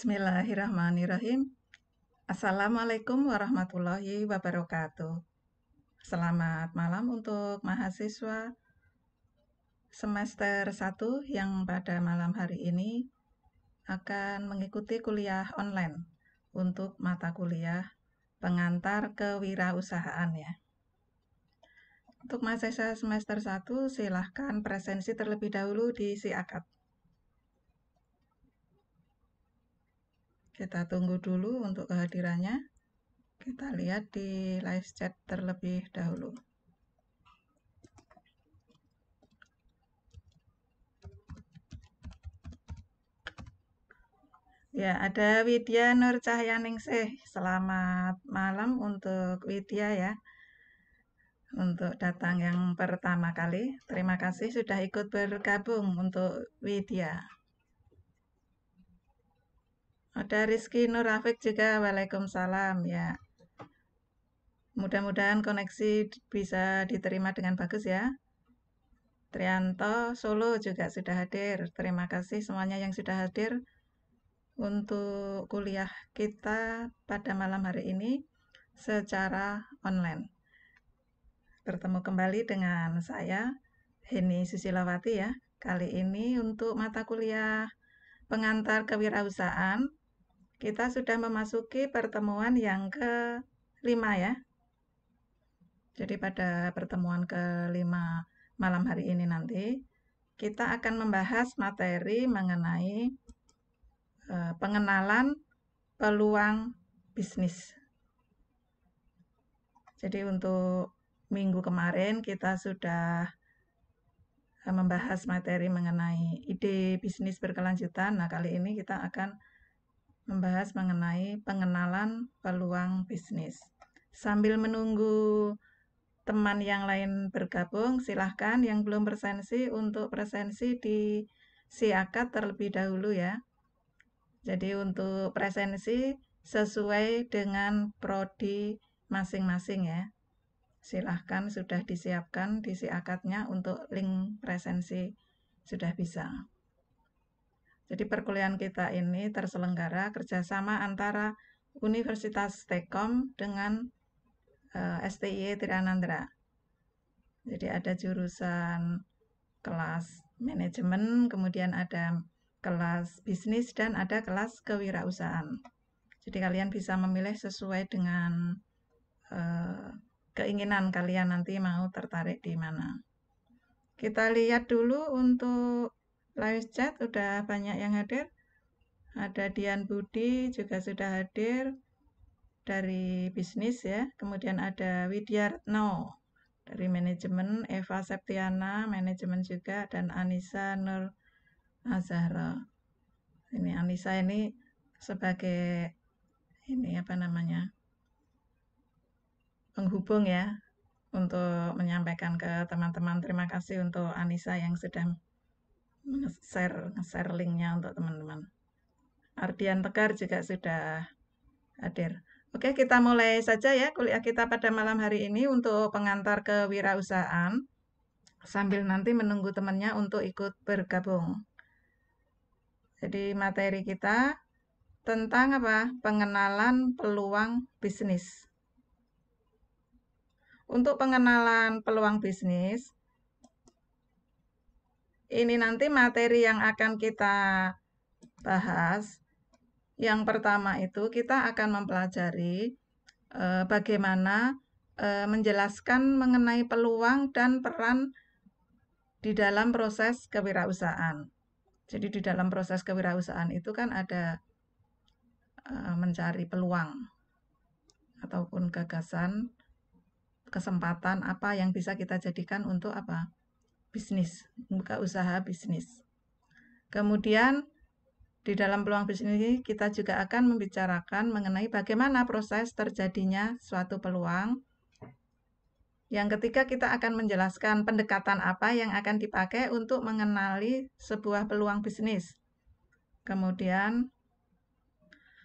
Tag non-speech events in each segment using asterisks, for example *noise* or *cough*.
Bismillahirrahmanirrahim. Assalamualaikum warahmatullahi wabarakatuh. Selamat malam untuk mahasiswa semester 1 yang pada malam hari ini akan mengikuti kuliah online untuk mata kuliah pengantar kewirausahaan ya. Untuk mahasiswa semester 1 silahkan presensi terlebih dahulu di si akad. Kita tunggu dulu untuk kehadirannya. Kita lihat di live chat terlebih dahulu. Ya, ada Widya Nur Cahyaningsih. Eh, selamat malam untuk Widya ya. Untuk datang yang pertama kali. Terima kasih sudah ikut bergabung untuk Widya. Ada Rizky Nur Rafiq juga, Waalaikumsalam ya. Mudah-mudahan koneksi bisa diterima dengan bagus ya. Trianto Solo juga sudah hadir. Terima kasih semuanya yang sudah hadir untuk kuliah kita pada malam hari ini secara online. Bertemu kembali dengan saya, Heni Susilawati ya. Kali ini untuk mata kuliah pengantar kewirausahaan kita sudah memasuki pertemuan yang kelima ya. Jadi pada pertemuan kelima malam hari ini nanti kita akan membahas materi mengenai e, pengenalan peluang bisnis. Jadi untuk minggu kemarin kita sudah e, membahas materi mengenai ide bisnis berkelanjutan. Nah, kali ini kita akan membahas mengenai pengenalan peluang bisnis. Sambil menunggu teman yang lain bergabung, silahkan yang belum presensi untuk presensi di siakat terlebih dahulu ya. Jadi untuk presensi sesuai dengan prodi masing-masing ya. Silahkan sudah disiapkan di siakatnya untuk link presensi sudah bisa. Jadi perkuliahan kita ini terselenggara kerjasama antara Universitas Tekom dengan uh, eh, STIE Tiranandra. Jadi ada jurusan kelas manajemen, kemudian ada kelas bisnis dan ada kelas kewirausahaan. Jadi kalian bisa memilih sesuai dengan uh, keinginan kalian nanti mau tertarik di mana. Kita lihat dulu untuk live chat udah banyak yang hadir. Ada Dian Budi juga sudah hadir dari bisnis ya. Kemudian ada Widya Retno dari manajemen, Eva Septiana manajemen juga dan Anissa Nur Azhara. Ini Anissa ini sebagai ini apa namanya? penghubung ya untuk menyampaikan ke teman-teman. Terima kasih untuk Anissa yang sudah nge-share nge-share linknya untuk teman-teman. Ardian Tegar juga sudah hadir. Oke, kita mulai saja ya kuliah kita pada malam hari ini untuk pengantar kewirausahaan sambil nanti menunggu temannya untuk ikut bergabung. Jadi materi kita tentang apa? Pengenalan peluang bisnis. Untuk pengenalan peluang bisnis, ini nanti materi yang akan kita bahas. Yang pertama itu kita akan mempelajari eh, bagaimana eh, menjelaskan mengenai peluang dan peran di dalam proses kewirausahaan. Jadi di dalam proses kewirausahaan itu kan ada eh, mencari peluang ataupun gagasan, kesempatan apa yang bisa kita jadikan untuk apa? bisnis, membuka usaha bisnis. Kemudian di dalam peluang bisnis ini kita juga akan membicarakan mengenai bagaimana proses terjadinya suatu peluang. Yang ketiga kita akan menjelaskan pendekatan apa yang akan dipakai untuk mengenali sebuah peluang bisnis. Kemudian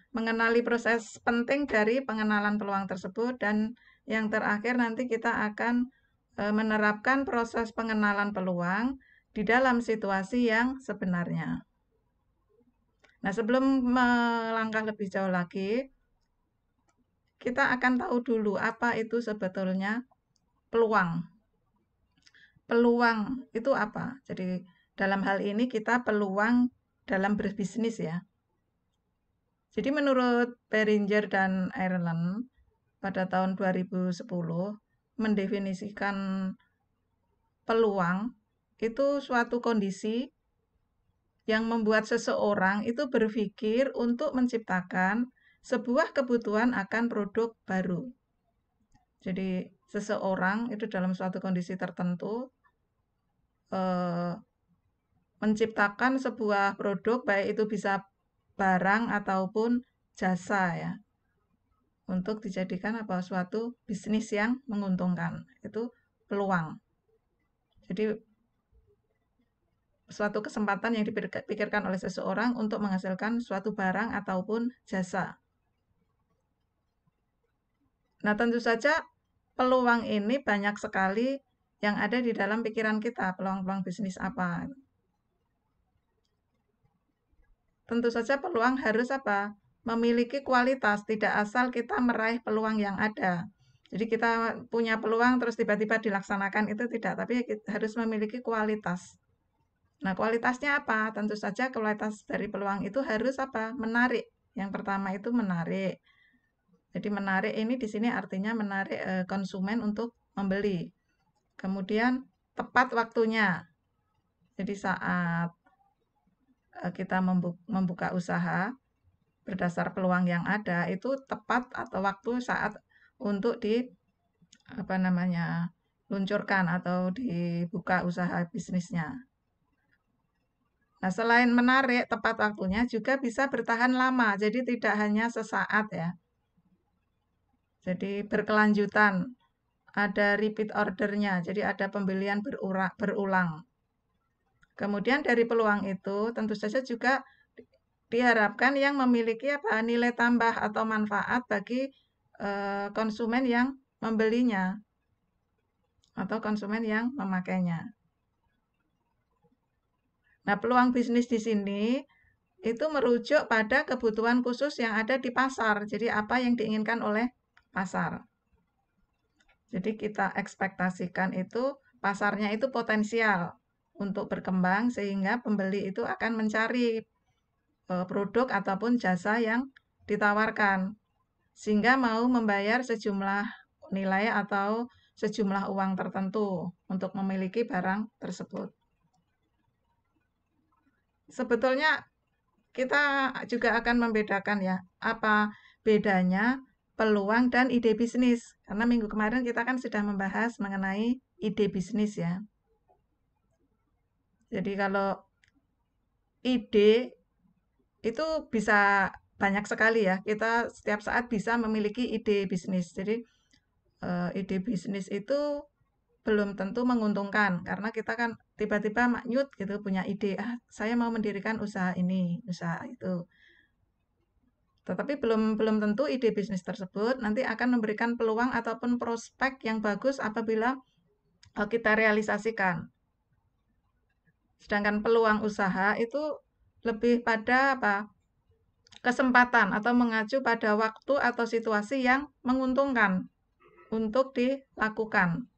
mengenali proses penting dari pengenalan peluang tersebut dan yang terakhir nanti kita akan E, menerapkan proses pengenalan peluang di dalam situasi yang sebenarnya. Nah, sebelum melangkah lebih jauh lagi, kita akan tahu dulu apa itu sebetulnya peluang. Peluang itu apa? Jadi, dalam hal ini kita peluang dalam berbisnis ya. Jadi menurut Beringer dan Ireland pada tahun 2010 mendefinisikan peluang itu suatu kondisi yang membuat seseorang itu berpikir untuk menciptakan sebuah kebutuhan akan produk baru. Jadi seseorang itu dalam suatu kondisi tertentu eh, menciptakan sebuah produk baik itu bisa barang ataupun jasa ya untuk dijadikan apa suatu bisnis yang menguntungkan itu peluang jadi suatu kesempatan yang dipikirkan oleh seseorang untuk menghasilkan suatu barang ataupun jasa nah tentu saja peluang ini banyak sekali yang ada di dalam pikiran kita peluang-peluang bisnis apa tentu saja peluang harus apa memiliki kualitas, tidak asal kita meraih peluang yang ada. Jadi kita punya peluang terus tiba-tiba dilaksanakan itu tidak, tapi harus memiliki kualitas. Nah, kualitasnya apa? Tentu saja kualitas dari peluang itu harus apa? Menarik. Yang pertama itu menarik. Jadi menarik ini di sini artinya menarik eh, konsumen untuk membeli. Kemudian tepat waktunya. Jadi saat eh, kita membuka usaha, berdasar peluang yang ada itu tepat atau waktu saat untuk di apa namanya luncurkan atau dibuka usaha bisnisnya. Nah, selain menarik tepat waktunya juga bisa bertahan lama. Jadi tidak hanya sesaat ya. Jadi berkelanjutan. Ada repeat ordernya, jadi ada pembelian berulang. Kemudian dari peluang itu tentu saja juga diharapkan yang memiliki apa nilai tambah atau manfaat bagi eh, konsumen yang membelinya atau konsumen yang memakainya. Nah, peluang bisnis di sini itu merujuk pada kebutuhan khusus yang ada di pasar. Jadi apa yang diinginkan oleh pasar. Jadi kita ekspektasikan itu pasarnya itu potensial untuk berkembang sehingga pembeli itu akan mencari Eh, produk ataupun jasa yang ditawarkan sehingga mau membayar sejumlah nilai atau sejumlah uang tertentu untuk memiliki barang tersebut. Sebetulnya kita juga akan membedakan ya apa bedanya peluang dan ide bisnis. Karena minggu kemarin kita kan sudah membahas mengenai ide bisnis ya. Jadi kalau ide itu bisa banyak sekali ya. Kita setiap saat bisa memiliki ide bisnis. Jadi uh, ide bisnis itu belum tentu menguntungkan karena kita kan tiba-tiba maknyut gitu punya ide ah saya mau mendirikan usaha ini usaha itu tetapi belum belum tentu ide bisnis tersebut nanti akan memberikan peluang ataupun prospek yang bagus apabila eh, kita realisasikan sedangkan peluang usaha itu lebih pada apa kesempatan atau mengacu pada waktu atau situasi yang menguntungkan untuk dilakukan.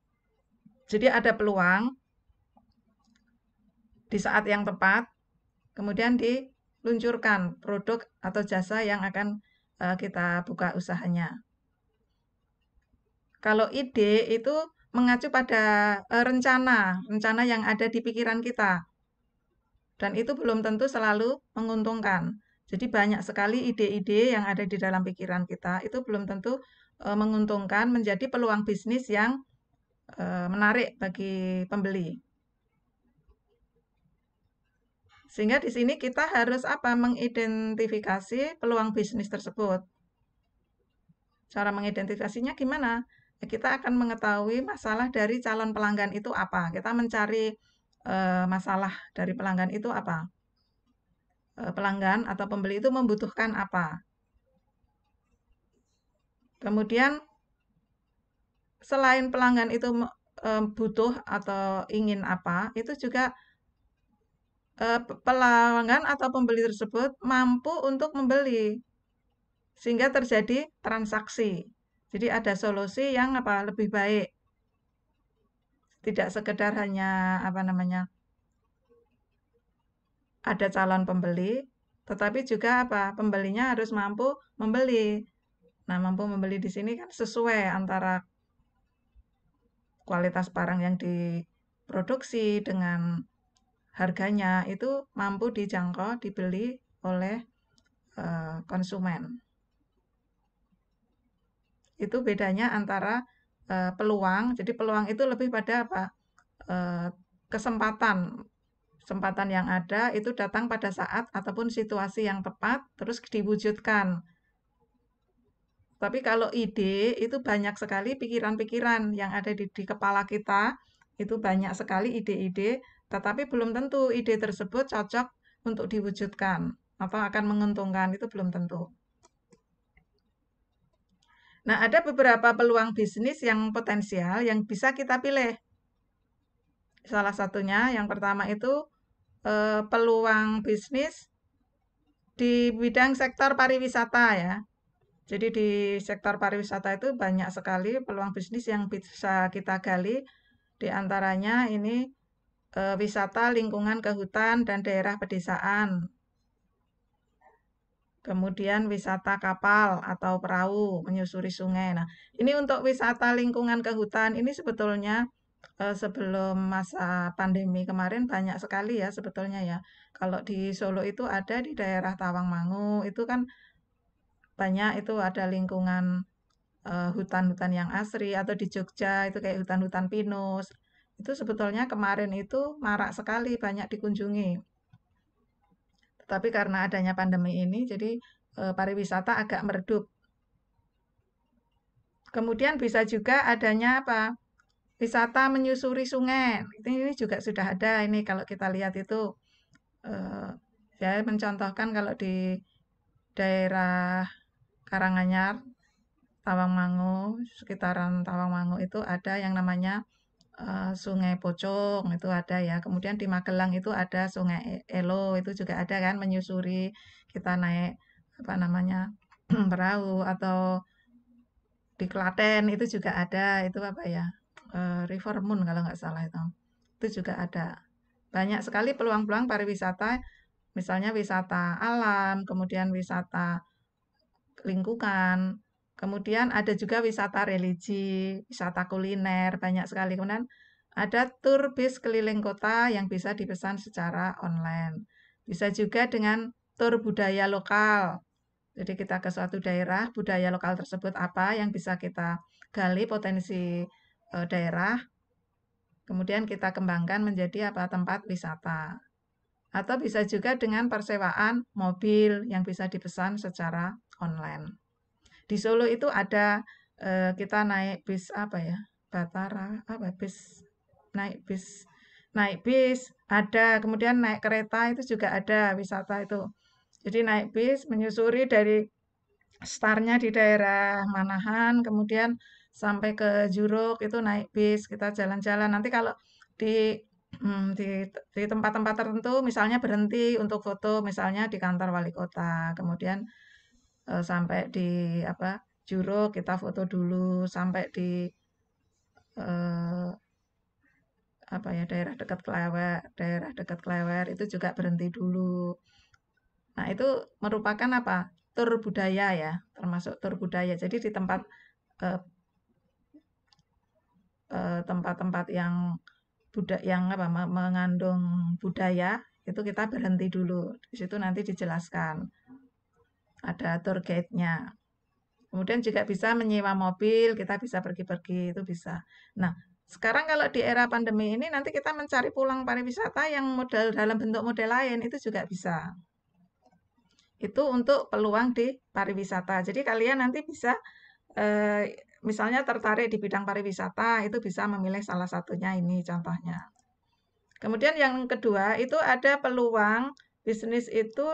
Jadi ada peluang di saat yang tepat, kemudian diluncurkan produk atau jasa yang akan eh, kita buka usahanya. Kalau ide itu mengacu pada eh, rencana, rencana yang ada di pikiran kita. Dan itu belum tentu selalu menguntungkan. Jadi banyak sekali ide-ide yang ada di dalam pikiran kita itu belum tentu eh, menguntungkan menjadi peluang bisnis yang eh, menarik bagi pembeli. Sehingga di sini kita harus apa? Mengidentifikasi peluang bisnis tersebut. Cara mengidentifikasinya gimana? Kita akan mengetahui masalah dari calon pelanggan itu apa. Kita mencari Eh, masalah dari pelanggan itu apa? Eh, pelanggan atau pembeli itu membutuhkan apa? Kemudian selain pelanggan itu eh, butuh atau ingin apa, itu juga pelanggan atau pembeli tersebut mampu untuk membeli sehingga terjadi transaksi. Jadi ada solusi yang apa lebih baik tidak sekedar hanya apa namanya ada calon pembeli, tetapi juga apa pembelinya harus mampu membeli. Nah, mampu membeli di sini kan sesuai antara kualitas barang yang diproduksi dengan harganya itu mampu dijangkau, dibeli oleh uh, konsumen. Itu bedanya antara Eh, peluang. Jadi peluang itu lebih pada apa? Eh, kesempatan kesempatan yang ada itu datang pada saat ataupun situasi yang tepat terus diwujudkan. Tapi kalau ide itu banyak sekali pikiran-pikiran yang ada di, di kepala kita, itu banyak sekali ide-ide, tetapi belum tentu ide tersebut cocok untuk diwujudkan atau akan menguntungkan, itu belum tentu. Nah, ada beberapa peluang bisnis yang potensial yang bisa kita pilih. Salah satunya yang pertama itu eh, peluang bisnis di bidang sektor pariwisata ya. Jadi di sektor pariwisata itu banyak sekali peluang bisnis yang bisa kita gali. Di antaranya ini eh, wisata lingkungan ke hutan dan daerah pedesaan kemudian wisata kapal atau perahu menyusuri sungai. Nah, ini untuk wisata lingkungan ke hutan ini sebetulnya eh, sebelum masa pandemi kemarin banyak sekali ya sebetulnya ya. Kalau di Solo itu ada di daerah Tawangmangu itu kan banyak itu ada lingkungan hutan eh, hutan-hutan yang asri atau di Jogja itu kayak hutan-hutan pinus. Itu sebetulnya kemarin itu marak sekali banyak dikunjungi tapi karena adanya pandemi ini jadi eh, pariwisata agak meredup. Kemudian bisa juga adanya apa? Wisata menyusuri sungai. Ini, juga sudah ada ini kalau kita lihat itu saya eh, mencontohkan kalau di daerah Karanganyar Tawangmangu, sekitaran Tawangmangu itu ada yang namanya Eh, Sungai Pocong itu ada ya. Kemudian di Magelang itu ada Sungai Elo itu juga ada kan menyusuri kita naik apa namanya *clears throat* perahu atau di Klaten itu juga ada itu apa ya eh, River Moon kalau nggak salah itu itu juga ada banyak sekali peluang-peluang pariwisata misalnya wisata alam kemudian wisata lingkungan Kemudian ada juga wisata religi, wisata kuliner, banyak sekali. Kemudian ada tur bis keliling kota yang bisa dipesan secara online. Bisa juga dengan tur budaya lokal. Jadi kita ke suatu daerah, budaya lokal tersebut apa yang bisa kita gali potensi eh, daerah. Kemudian kita kembangkan menjadi apa tempat wisata. Atau bisa juga dengan persewaan mobil yang bisa dipesan secara online. Di Solo itu ada eh, kita naik bis apa ya? Batara apa ya? bis naik bis naik bis ada kemudian naik kereta itu juga ada wisata itu jadi naik bis menyusuri dari startnya di daerah Manahan kemudian sampai ke Juruk itu naik bis kita jalan-jalan nanti kalau di hmm, di di tempat-tempat tertentu misalnya berhenti untuk foto misalnya di kantor wali kota kemudian Eh, sampai di apa juro kita foto dulu sampai di eh, apa ya daerah dekat Klewer, daerah dekat Klewer itu juga berhenti dulu. Nah, itu merupakan apa? tur budaya ya, termasuk tur budaya. Jadi di tempat eh, eh, tempat-tempat yang budak yang apa mengandung budaya itu kita berhenti dulu. Di situ nanti dijelaskan ada tour guide-nya. Kemudian juga bisa menyewa mobil, kita bisa pergi-pergi, itu bisa. Nah, sekarang kalau di era pandemi ini nanti kita mencari pulang pariwisata yang model dalam bentuk model lain itu juga bisa. Itu untuk peluang di pariwisata. Jadi kalian nanti bisa eh, misalnya tertarik di bidang pariwisata itu bisa memilih salah satunya ini contohnya. Kemudian yang kedua itu ada peluang bisnis itu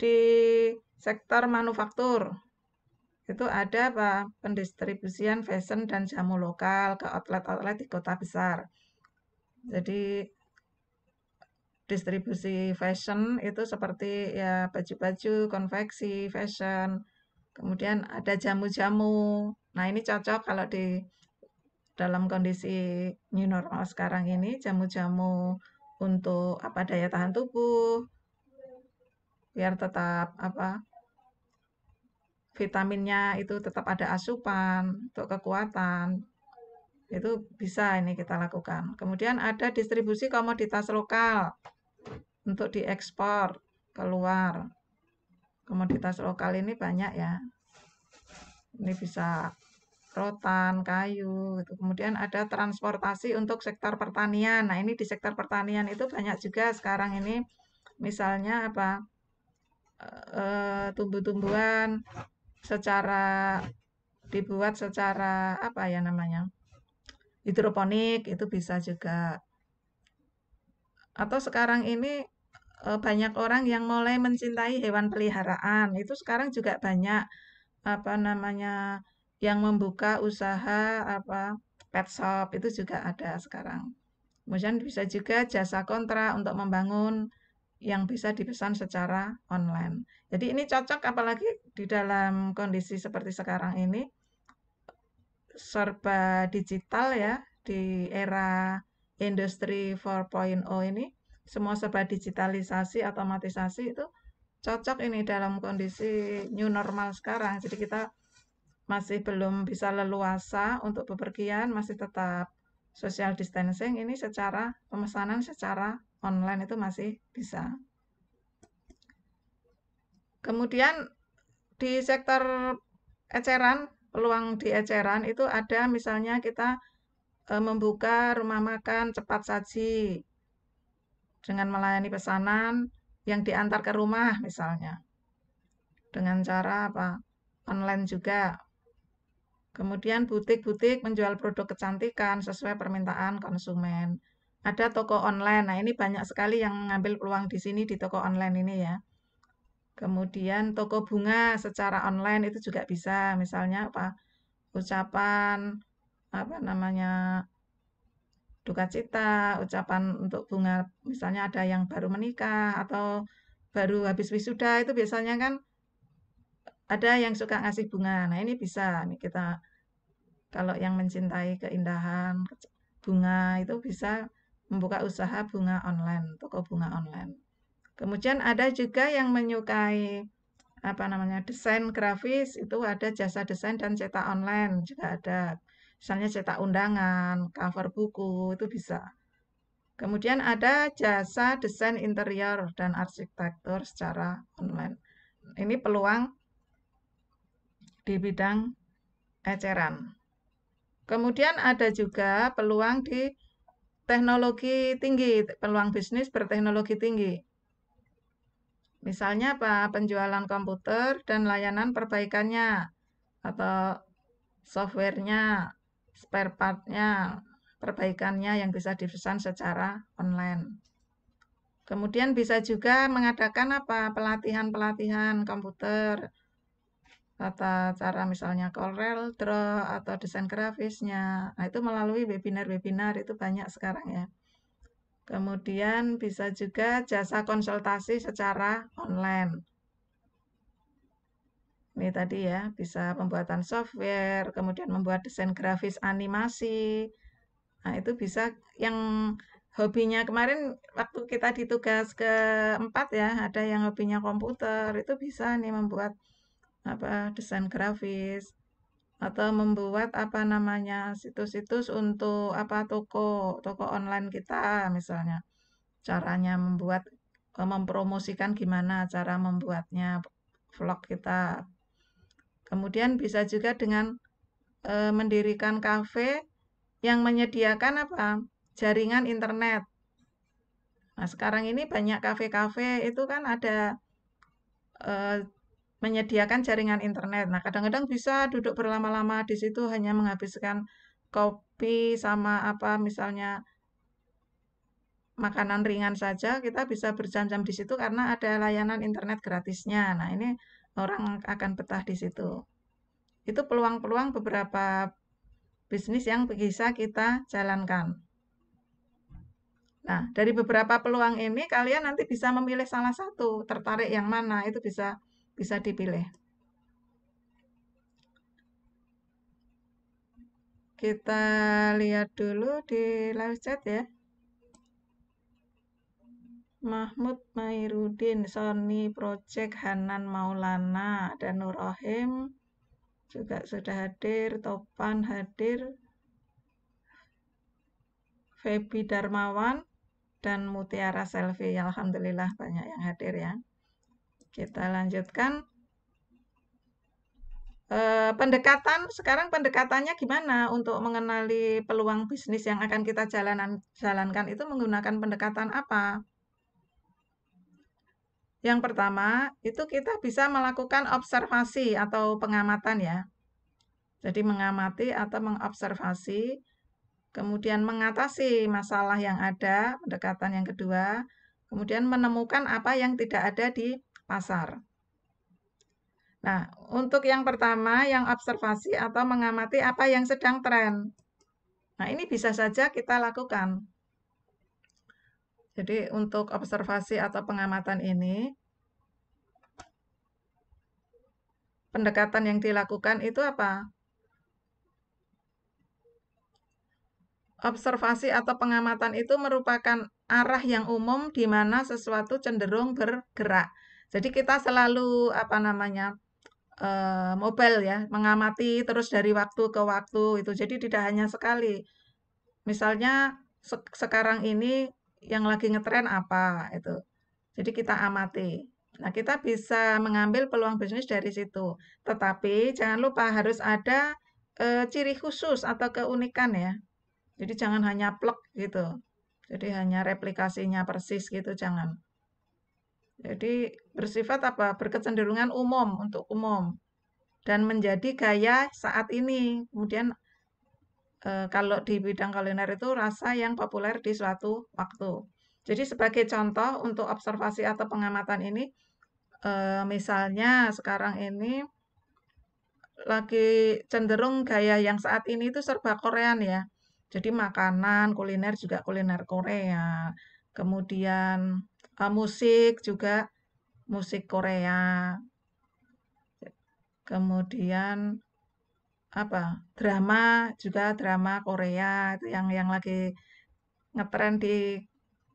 di sektor manufaktur itu ada apa? pendistribusian fashion dan jamu lokal ke outlet-outlet di kota besar. Jadi distribusi fashion itu seperti ya baju-baju, konveksi, fashion. Kemudian ada jamu-jamu. Nah, ini cocok kalau di dalam kondisi new normal sekarang ini jamu-jamu untuk apa daya tahan tubuh, biar tetap apa vitaminnya itu tetap ada asupan untuk kekuatan itu bisa ini kita lakukan kemudian ada distribusi komoditas lokal untuk diekspor keluar komoditas lokal ini banyak ya ini bisa rotan, kayu, gitu. kemudian ada transportasi untuk sektor pertanian. Nah ini di sektor pertanian itu banyak juga sekarang ini, misalnya apa uh, tumbuh-tumbuhan secara dibuat secara apa ya namanya hidroponik itu bisa juga atau sekarang ini uh, banyak orang yang mulai mencintai hewan peliharaan itu sekarang juga banyak apa namanya yang membuka usaha apa pet shop itu juga ada sekarang. Kemudian bisa juga jasa kontra untuk membangun yang bisa dipesan secara online. Jadi ini cocok apalagi di dalam kondisi seperti sekarang ini serba digital ya di era industri 4.0 ini semua serba digitalisasi, otomatisasi itu cocok ini dalam kondisi new normal sekarang. Jadi kita masih belum bisa leluasa untuk bepergian, masih tetap social distancing ini secara pemesanan secara online itu masih bisa. Kemudian di sektor eceran, peluang di eceran itu ada misalnya kita e, membuka rumah makan cepat saji dengan melayani pesanan yang diantar ke rumah misalnya. Dengan cara apa? Online juga. Kemudian butik-butik menjual produk kecantikan sesuai permintaan konsumen. Ada toko online. Nah, ini banyak sekali yang mengambil peluang di sini di toko online ini ya. Kemudian toko bunga secara online itu juga bisa, misalnya apa ucapan apa namanya duka cita, ucapan untuk bunga, misalnya ada yang baru menikah atau baru habis wisuda itu biasanya kan ada yang suka ngasih bunga. Nah ini bisa nih kita kalau yang mencintai keindahan bunga itu bisa membuka usaha bunga online, toko bunga online. Kemudian ada juga yang menyukai apa namanya desain grafis itu ada jasa desain dan cetak online juga ada. Misalnya cetak undangan, cover buku itu bisa. Kemudian ada jasa desain interior dan arsitektur secara online. Ini peluang di bidang eceran. Kemudian ada juga peluang di teknologi tinggi, peluang bisnis berteknologi tinggi. Misalnya apa? Penjualan komputer dan layanan perbaikannya atau softwarenya, spare partnya, perbaikannya yang bisa dipesan secara online. Kemudian bisa juga mengadakan apa pelatihan-pelatihan komputer, tata cara misalnya Corel Draw atau desain grafisnya. Nah, itu melalui webinar-webinar itu banyak sekarang ya. Kemudian bisa juga jasa konsultasi secara online. Ini tadi ya, bisa pembuatan software, kemudian membuat desain grafis animasi. Nah, itu bisa yang hobinya kemarin waktu kita ditugas keempat ya, ada yang hobinya komputer, itu bisa nih membuat apa desain grafis atau membuat apa namanya situs-situs untuk apa toko toko online kita misalnya caranya membuat e, mempromosikan gimana cara membuatnya vlog kita kemudian bisa juga dengan e, mendirikan kafe yang menyediakan apa jaringan internet nah sekarang ini banyak kafe-kafe itu kan ada e, menyediakan jaringan internet. Nah, kadang-kadang bisa duduk berlama-lama di situ hanya menghabiskan kopi sama apa misalnya makanan ringan saja kita bisa berjam-jam di situ karena ada layanan internet gratisnya. Nah, ini orang akan betah di situ. Itu peluang-peluang beberapa bisnis yang bisa kita jalankan. Nah, dari beberapa peluang ini kalian nanti bisa memilih salah satu, tertarik yang mana, itu bisa bisa dipilih. Kita lihat dulu di live chat ya. Mahmud Mairudin, Sony Project, Hanan Maulana, dan Nur Rohim juga sudah hadir, Topan hadir, Febi Darmawan, dan Mutiara Selfie. Alhamdulillah banyak yang hadir ya. Kita lanjutkan. E, pendekatan sekarang pendekatannya gimana untuk mengenali peluang bisnis yang akan kita jalanan jalankan itu menggunakan pendekatan apa? Yang pertama, itu kita bisa melakukan observasi atau pengamatan ya. Jadi mengamati atau mengobservasi, kemudian mengatasi masalah yang ada, pendekatan yang kedua, kemudian menemukan apa yang tidak ada di pasar. Nah, untuk yang pertama, yang observasi atau mengamati apa yang sedang tren. Nah, ini bisa saja kita lakukan. Jadi, untuk observasi atau pengamatan ini, pendekatan yang dilakukan itu apa? Observasi atau pengamatan itu merupakan arah yang umum di mana sesuatu cenderung bergerak. Jadi kita selalu apa namanya eh, mobile ya, mengamati terus dari waktu ke waktu itu. Jadi tidak hanya sekali. Misalnya sekarang ini yang lagi ngetren apa itu. Jadi kita amati. Nah, kita bisa mengambil peluang bisnis dari situ. Tetapi jangan lupa harus ada eh, ciri khusus atau keunikan ya. Jadi jangan hanya plek gitu. Jadi hanya replikasinya persis gitu jangan. Jadi bersifat apa? Berkecenderungan umum untuk umum dan menjadi gaya saat ini. Kemudian eh, kalau di bidang kuliner itu rasa yang populer di suatu waktu. Jadi sebagai contoh untuk observasi atau pengamatan ini, eh, misalnya sekarang ini lagi cenderung gaya yang saat ini itu serba Korean ya. Jadi makanan, kuliner juga kuliner Korea. Kemudian uh, musik juga musik Korea kemudian apa drama juga drama Korea itu yang yang lagi ngetren di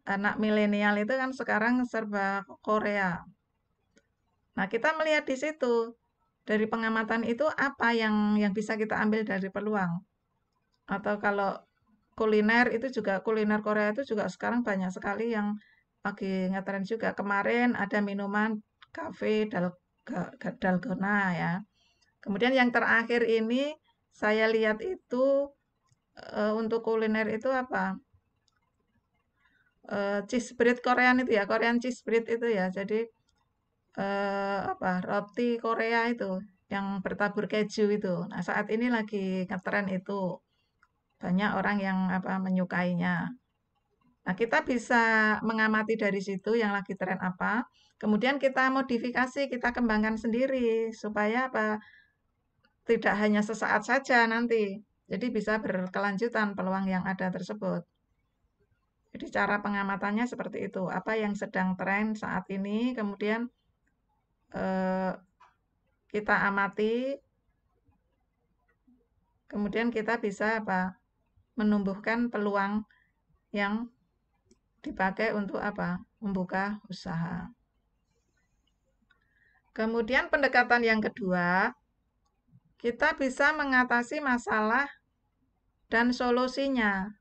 anak milenial itu kan sekarang serba Korea. Nah, kita melihat di situ dari pengamatan itu apa yang yang bisa kita ambil dari peluang. Atau kalau kuliner itu juga kuliner Korea itu juga sekarang banyak sekali yang Oke, ngetren juga. Kemarin ada minuman kafe dalga, Dalgona ya. Kemudian yang terakhir ini saya lihat itu e, untuk kuliner itu apa? E, cheese bread Korean itu ya, Korean cheese bread itu ya. Jadi e, apa? Roti Korea itu yang bertabur keju itu. Nah, saat ini lagi ngetren itu. Banyak orang yang apa menyukainya. Nah, kita bisa mengamati dari situ yang lagi tren apa. Kemudian kita modifikasi, kita kembangkan sendiri supaya apa? Tidak hanya sesaat saja nanti. Jadi bisa berkelanjutan peluang yang ada tersebut. Jadi cara pengamatannya seperti itu. Apa yang sedang tren saat ini, kemudian eh, kita amati, kemudian kita bisa apa? Menumbuhkan peluang yang dipakai untuk apa? Membuka usaha. Kemudian pendekatan yang kedua, kita bisa mengatasi masalah dan solusinya.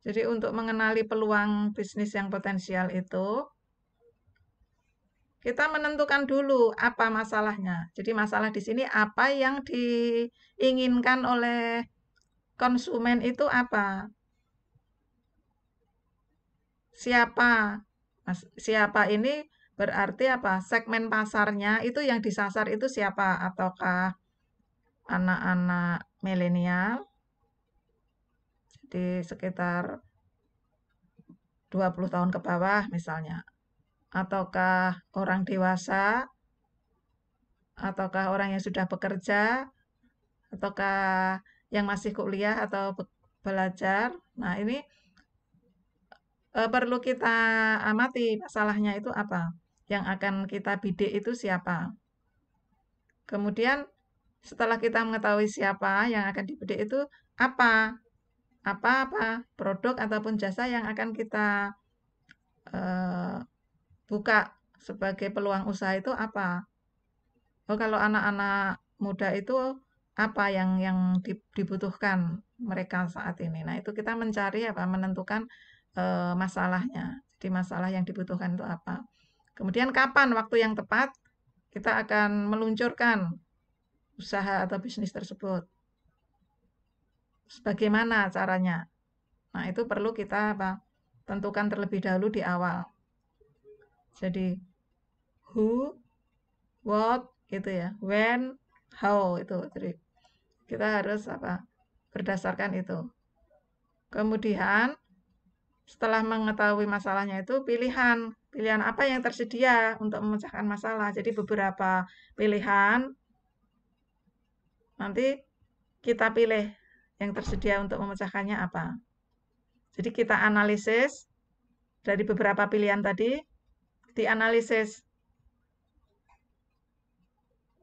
Jadi untuk mengenali peluang bisnis yang potensial itu, kita menentukan dulu apa masalahnya. Jadi masalah di sini apa yang diinginkan oleh konsumen itu apa? siapa siapa ini berarti apa segmen pasarnya itu yang disasar itu siapa ataukah anak-anak milenial di sekitar 20 tahun ke bawah misalnya ataukah orang dewasa ataukah orang yang sudah bekerja ataukah yang masih kuliah atau belajar nah ini e, perlu kita amati masalahnya itu apa, yang akan kita bidik itu siapa. Kemudian setelah kita mengetahui siapa yang akan dibidik itu apa, apa-apa produk ataupun jasa yang akan kita e, buka sebagai peluang usaha itu apa. Oh kalau anak-anak muda itu apa yang yang dibutuhkan mereka saat ini. Nah, itu kita mencari apa menentukan e, masalahnya. Jadi masalah yang dibutuhkan itu apa. Kemudian kapan waktu yang tepat kita akan meluncurkan usaha atau bisnis tersebut. sebagaimana caranya? Nah, itu perlu kita apa? tentukan terlebih dahulu di awal. Jadi who, what itu ya, when, how itu. Jadi kita harus apa? berdasarkan itu. Kemudian setelah mengetahui masalahnya itu pilihan pilihan apa yang tersedia untuk memecahkan masalah jadi beberapa pilihan nanti kita pilih yang tersedia untuk memecahkannya apa jadi kita analisis dari beberapa pilihan tadi dianalisis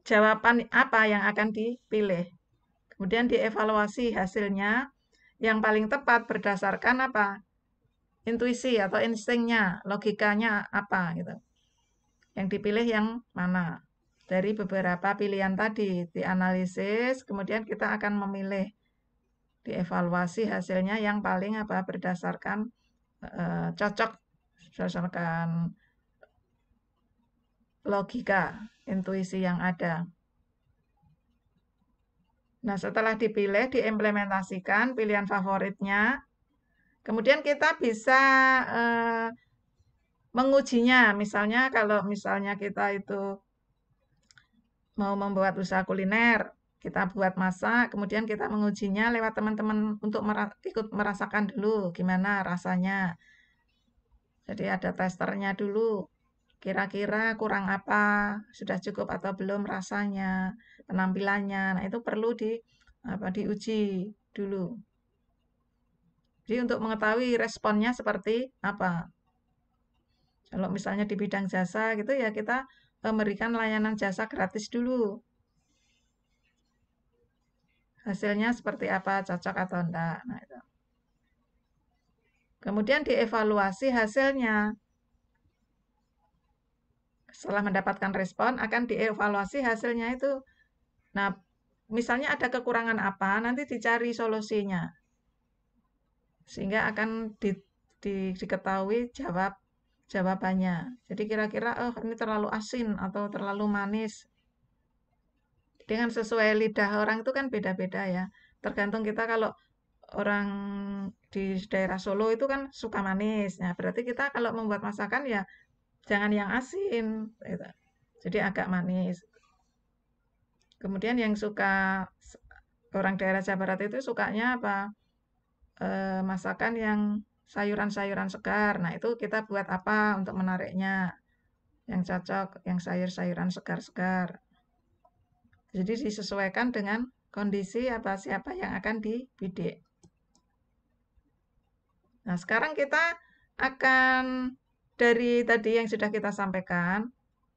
jawaban apa yang akan dipilih kemudian dievaluasi hasilnya yang paling tepat berdasarkan apa intuisi atau instingnya, logikanya apa gitu. Yang dipilih yang mana? Dari beberapa pilihan tadi dianalisis, kemudian kita akan memilih dievaluasi hasilnya yang paling apa berdasarkan e, cocok berdasarkan logika, intuisi yang ada. Nah, setelah dipilih, diimplementasikan pilihan favoritnya, Kemudian kita bisa eh, mengujinya, misalnya kalau misalnya kita itu mau membuat usaha kuliner, kita buat masak, kemudian kita mengujinya lewat teman-teman untuk mer ikut merasakan dulu gimana rasanya. Jadi ada testernya dulu, kira-kira kurang apa, sudah cukup atau belum rasanya, penampilannya. Nah, itu perlu di apa diuji dulu. Jadi untuk mengetahui responnya seperti apa. Kalau misalnya di bidang jasa gitu ya kita eh, memberikan layanan jasa gratis dulu. Hasilnya seperti apa, cocok atau enggak. Nah, itu. Kemudian dievaluasi hasilnya. Setelah mendapatkan respon akan dievaluasi hasilnya itu. Nah, misalnya ada kekurangan apa, nanti dicari solusinya sehingga akan di, di, diketahui jawab jawabannya. Jadi kira-kira oh ini terlalu asin atau terlalu manis. Dengan sesuai lidah orang itu kan beda-beda ya. Tergantung kita kalau orang di daerah Solo itu kan suka manis. Nah, berarti kita kalau membuat masakan ya jangan yang asin gitu. Jadi agak manis. Kemudian yang suka orang daerah Jawa Barat itu sukanya apa? eh, masakan yang sayuran-sayuran segar. Nah, itu kita buat apa untuk menariknya? Yang cocok, yang sayur-sayuran segar-segar. Jadi disesuaikan dengan kondisi apa siapa yang akan dibidik. Nah, sekarang kita akan dari tadi yang sudah kita sampaikan,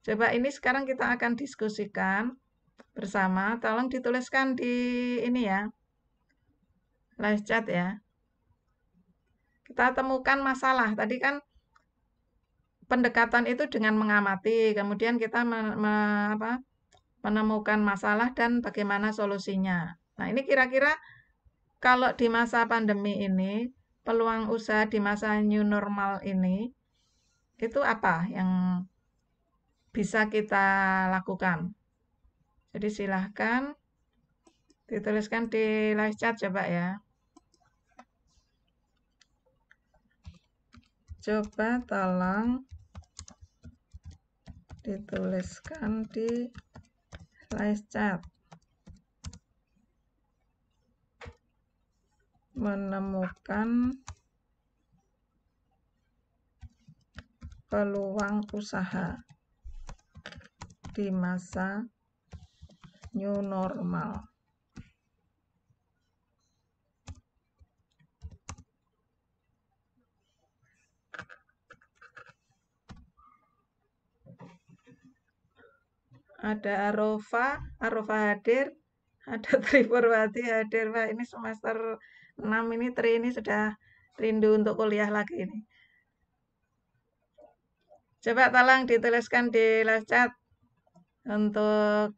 coba ini sekarang kita akan diskusikan bersama. Tolong dituliskan di ini ya, live chat ya kita temukan masalah. Tadi kan pendekatan itu dengan mengamati, kemudian kita me, me, apa, menemukan masalah dan bagaimana solusinya. Nah, ini kira-kira kalau di masa pandemi ini, peluang usaha di masa new normal ini, itu apa yang bisa kita lakukan? Jadi silahkan dituliskan di live chat coba ya. coba tolong dituliskan di live chat menemukan peluang usaha di masa new normal ada Arofa, Arofa hadir, ada *laughs* Triporwati hadir. Pak. ini semester 6 ini Tri ini sudah rindu untuk kuliah lagi ini. Coba tolong dituliskan di live chat untuk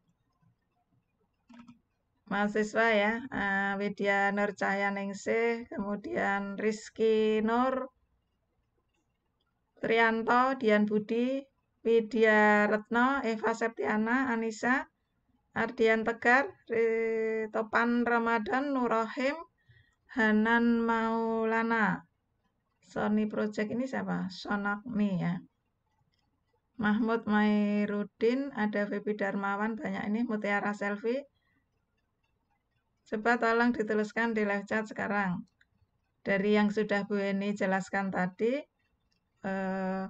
mahasiswa ya, eh, Widya Nur Cahyaningsih, kemudian Rizky Nur, Trianto, Dian Budi, Widya Retno, Eva Septiana, Anissa, Ardian Tegar, Topan Ramadan, Nurohim, Hanan Maulana. Sony Project ini siapa? Sonakmi ya. Mahmud Mairudin, ada Febi Darmawan, banyak ini Mutiara Selfie. Coba tolong dituliskan di live chat sekarang. Dari yang sudah Bu Eni jelaskan tadi, eh,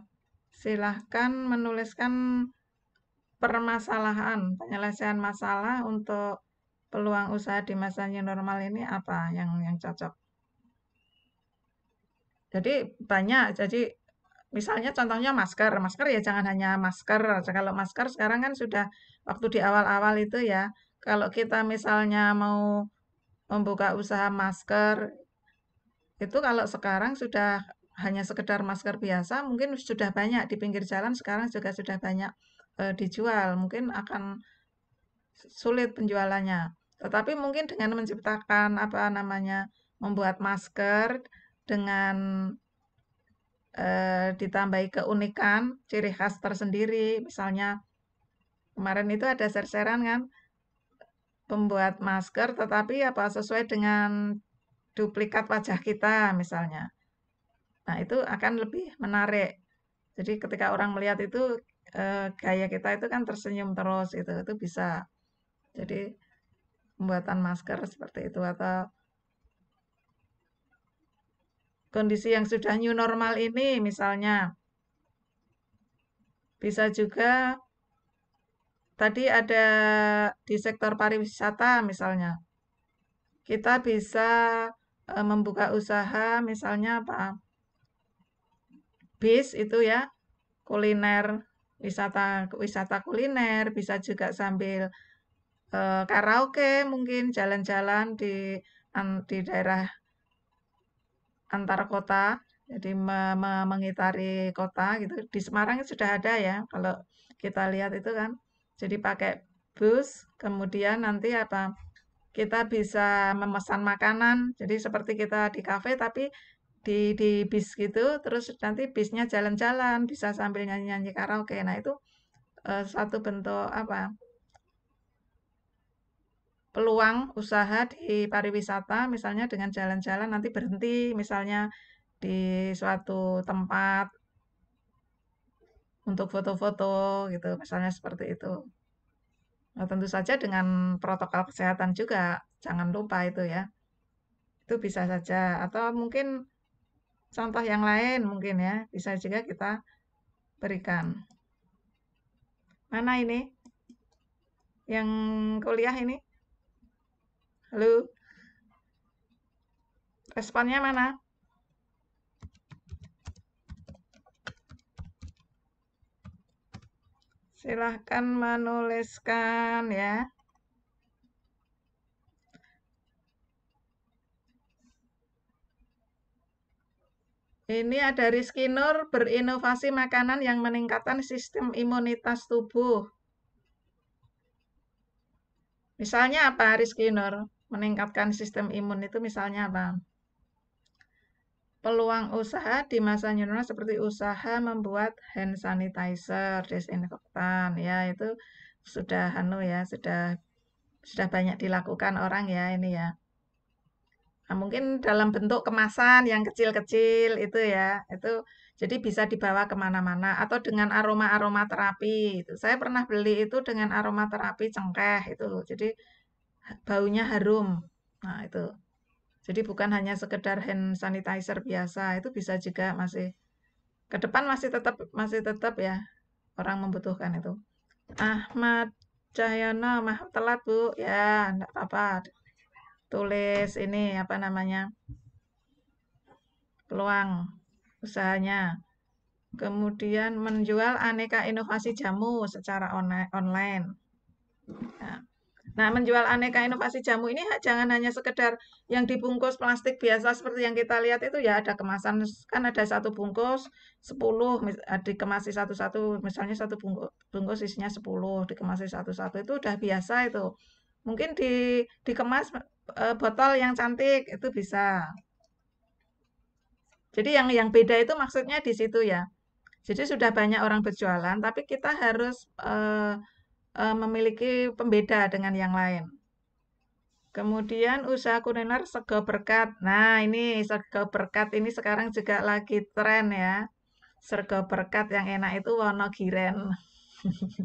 silahkan menuliskan permasalahan, penyelesaian masalah untuk peluang usaha di masa new normal ini apa yang yang cocok. Jadi banyak, jadi misalnya contohnya masker, masker ya jangan hanya masker, kalau masker sekarang kan sudah waktu di awal-awal itu ya, kalau kita misalnya mau membuka usaha masker, itu kalau sekarang sudah hanya sekedar masker biasa mungkin sudah banyak di pinggir jalan sekarang juga sudah banyak e, dijual mungkin akan sulit penjualannya tetapi mungkin dengan menciptakan apa namanya membuat masker dengan e, ditambahi keunikan ciri khas tersendiri misalnya kemarin itu ada serseran kan pembuat masker tetapi apa sesuai dengan duplikat wajah kita misalnya Nah, itu akan lebih menarik. Jadi ketika orang melihat itu eh, gaya kita itu kan tersenyum terus itu itu bisa. Jadi pembuatan masker seperti itu atau kondisi yang sudah new normal ini misalnya bisa juga tadi ada di sektor pariwisata misalnya kita bisa eh, membuka usaha misalnya apa base itu ya kuliner wisata wisata kuliner bisa juga sambil e, karaoke mungkin jalan-jalan di an, di daerah antar kota jadi me, me, mengitari kota gitu di Semarang sudah ada ya kalau kita lihat itu kan jadi pakai bus kemudian nanti apa kita bisa memesan makanan jadi seperti kita di kafe tapi di di bis gitu terus nanti bisnya jalan-jalan bisa sambil nyanyi-nyanyi karaoke nah itu uh, satu bentuk apa peluang usaha di pariwisata misalnya dengan jalan-jalan nanti berhenti misalnya di suatu tempat untuk foto-foto gitu misalnya seperti itu nah, tentu saja dengan protokol kesehatan juga jangan lupa itu ya itu bisa saja atau mungkin contoh yang lain mungkin ya bisa juga kita berikan mana ini yang kuliah ini halo responnya mana silahkan menuliskan ya Ini ada Rizky Nur, berinovasi makanan yang meningkatkan sistem imunitas tubuh. Misalnya apa Rizky Nur? Meningkatkan sistem imun itu misalnya apa? Peluang usaha di masa new normal seperti usaha membuat hand sanitizer, desinfektan, ya itu sudah anu ya, sudah sudah banyak dilakukan orang ya ini ya. Nah, mungkin dalam bentuk kemasan yang kecil-kecil itu ya, itu jadi bisa dibawa kemana-mana atau dengan aroma-aroma terapi. Itu. Saya pernah beli itu dengan aroma terapi cengkeh itu, jadi baunya harum. Nah itu, jadi bukan hanya sekedar hand sanitizer biasa, itu bisa juga masih ke depan masih tetap masih tetap ya orang membutuhkan itu. Ahmad Cahyana mah telat bu ya, tidak apa-apa tulis ini apa namanya peluang usahanya kemudian menjual aneka inovasi jamu secara online nah, nah menjual aneka inovasi jamu ini jangan hanya sekedar yang dibungkus plastik biasa seperti yang kita lihat itu ya ada kemasan kan ada satu bungkus 10 eh, dikemasi satu-satu misalnya satu bungkus, bungkus isinya 10 dikemasi satu-satu itu udah biasa itu mungkin di dikemas Eh, botol yang cantik itu bisa. Jadi yang yang beda itu maksudnya di situ ya. Jadi sudah banyak orang berjualan, tapi kita harus uh, uh, memiliki pembeda dengan yang lain. Kemudian usaha kuliner sego berkat. Nah, ini sego berkat ini sekarang juga lagi tren ya. Sego berkat yang enak itu wono giren. *laughs*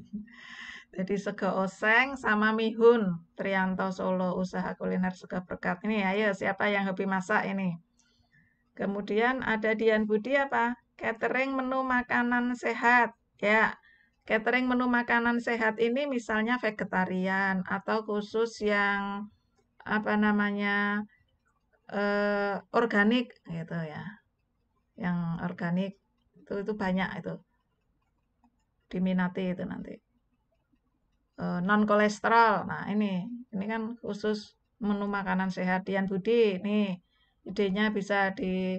Jadi sego oseng sama mihun Trianto Solo usaha kuliner sego berkat ini ya, ayo siapa yang hobi masak ini. Kemudian ada Dian Budi apa? Catering menu makanan sehat. Ya, catering menu makanan sehat ini misalnya vegetarian atau khusus yang apa namanya eh, organik gitu ya. Yang organik itu itu banyak itu diminati itu nanti. Eh, non kolesterol. Nah, ini ini kan khusus menu makanan sehat Dian Budi. Ini idenya bisa di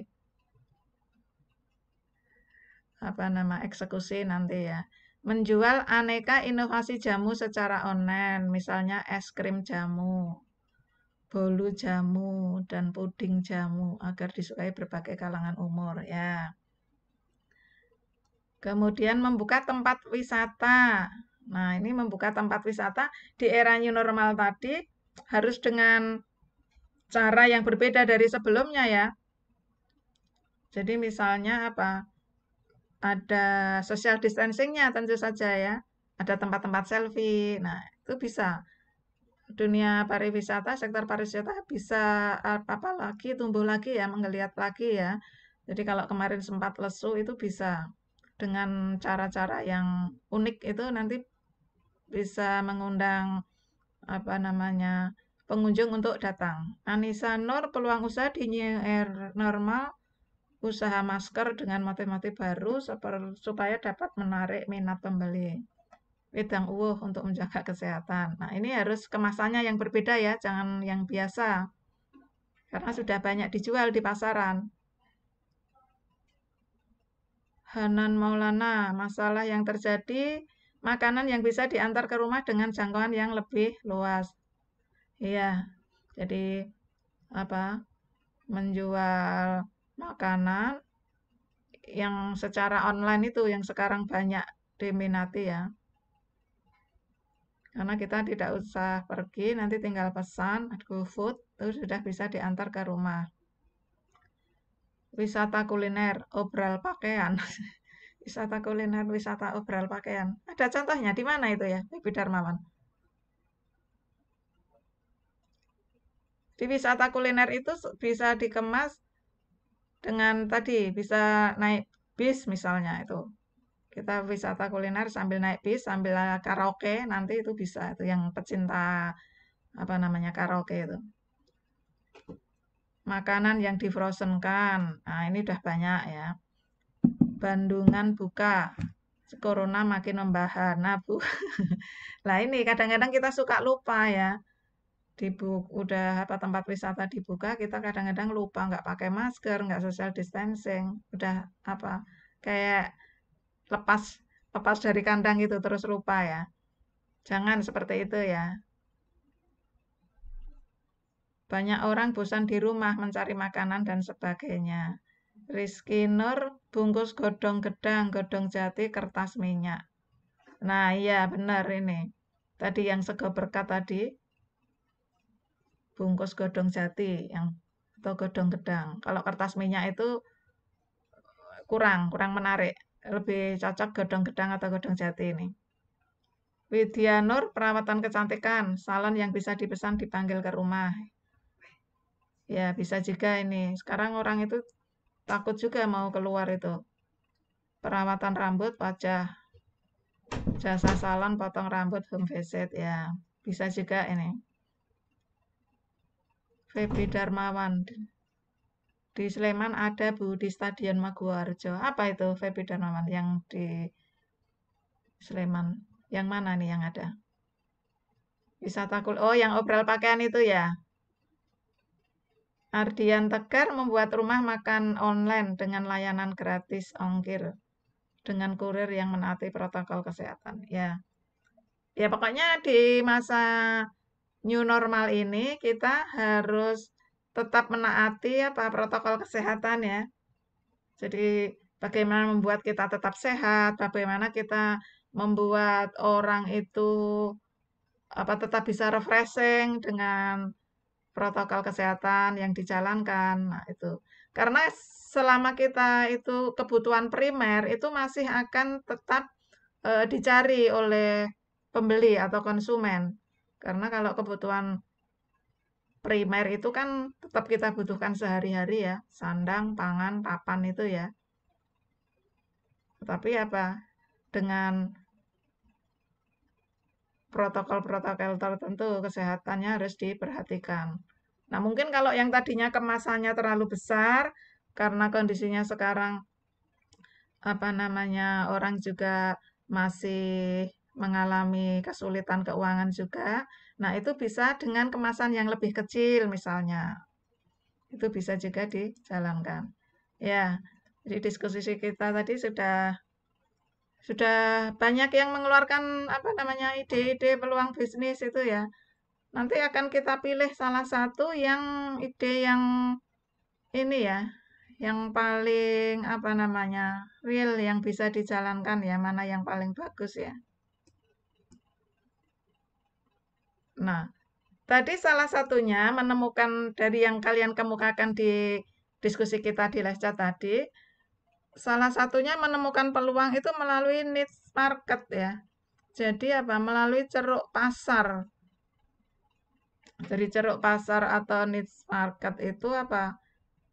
apa nama eksekusi nanti ya. Menjual aneka inovasi jamu secara online, misalnya es krim jamu, bolu jamu dan puding jamu agar disukai berbagai kalangan umur ya. Kemudian membuka tempat wisata Nah, ini membuka tempat wisata di era new normal tadi harus dengan cara yang berbeda dari sebelumnya ya. Jadi misalnya apa? Ada social distancingnya tentu saja ya. Ada tempat-tempat selfie. Nah, itu bisa. Dunia pariwisata, sektor pariwisata bisa apa-apa lagi, tumbuh lagi ya, menggeliat lagi ya. Jadi kalau kemarin sempat lesu itu bisa dengan cara-cara yang unik itu nanti bisa mengundang apa namanya pengunjung untuk datang. Anissa Nur, peluang usaha di New Air Normal, usaha masker dengan motif-motif baru supaya dapat menarik minat pembeli. Wedang uwuh untuk menjaga kesehatan. Nah, ini harus kemasannya yang berbeda ya, jangan yang biasa. Karena sudah banyak dijual di pasaran. Hanan Maulana, masalah yang terjadi makanan yang bisa diantar ke rumah dengan jangkauan yang lebih luas. Iya, jadi apa menjual makanan yang secara online itu yang sekarang banyak diminati ya. Karena kita tidak usah pergi, nanti tinggal pesan food, terus sudah bisa diantar ke rumah. Wisata kuliner, obral pakaian. *laughs* wisata kuliner, wisata obral pakaian. Ada contohnya di mana itu ya, Ibu Darmawan? Di wisata kuliner itu bisa dikemas dengan tadi bisa naik bis misalnya itu. Kita wisata kuliner sambil naik bis, sambil karaoke nanti itu bisa itu yang pecinta apa namanya karaoke itu. Makanan yang difrozenkan. Nah, ini udah banyak ya Bandungan buka. Corona makin membahar. nah, Bu. *laughs* lah ini kadang-kadang kita suka lupa ya. Di udah apa tempat wisata dibuka, kita kadang-kadang lupa nggak pakai masker, nggak social distancing, udah apa kayak lepas lepas dari kandang gitu terus lupa ya. Jangan seperti itu ya. Banyak orang bosan di rumah mencari makanan dan sebagainya. Rizky Nur bungkus godong gedang, godong jati, kertas minyak. Nah, iya benar ini. Tadi yang sego berkat tadi bungkus godong jati yang atau godong gedang. Kalau kertas minyak itu kurang, kurang menarik. Lebih cocok godong gedang atau godong jati ini. Widya Nur, perawatan kecantikan, salon yang bisa dipesan dipanggil ke rumah. Ya, bisa juga ini. Sekarang orang itu Takut juga mau keluar itu. Perawatan rambut, wajah. Jasa salon, potong rambut, home visit ya. Bisa juga ini. Febri Darmawan. Di Sleman ada Bu di Stadion Maguwarjo. Apa itu Febri Darmawan yang di Sleman? Yang mana nih yang ada? Wisata kul Oh, yang obral pakaian itu ya. Ardian Tegar membuat rumah makan online dengan layanan gratis ongkir dengan kurir yang menaati protokol kesehatan. Ya, ya pokoknya di masa new normal ini kita harus tetap menaati apa protokol kesehatan ya. Jadi bagaimana membuat kita tetap sehat, bagaimana kita membuat orang itu apa tetap bisa refreshing dengan protokol kesehatan yang dijalankan nah, itu karena selama kita itu kebutuhan primer itu masih akan tetap e, dicari oleh pembeli atau konsumen karena kalau kebutuhan primer itu kan tetap kita butuhkan sehari-hari ya sandang pangan papan itu ya tapi apa dengan protokol-protokol tertentu kesehatannya harus diperhatikan. Nah, mungkin kalau yang tadinya kemasannya terlalu besar karena kondisinya sekarang apa namanya orang juga masih mengalami kesulitan keuangan juga. Nah, itu bisa dengan kemasan yang lebih kecil misalnya. Itu bisa juga dijalankan. Ya, jadi diskusi kita tadi sudah sudah banyak yang mengeluarkan apa namanya ide-ide peluang bisnis itu ya. Nanti akan kita pilih salah satu yang ide yang ini ya, yang paling apa namanya real yang bisa dijalankan ya, mana yang paling bagus ya. Nah, tadi salah satunya menemukan dari yang kalian kemukakan di diskusi kita di lesca tadi, salah satunya menemukan peluang itu melalui niche market ya. Jadi apa? Melalui ceruk pasar. Jadi ceruk pasar atau niche market itu apa?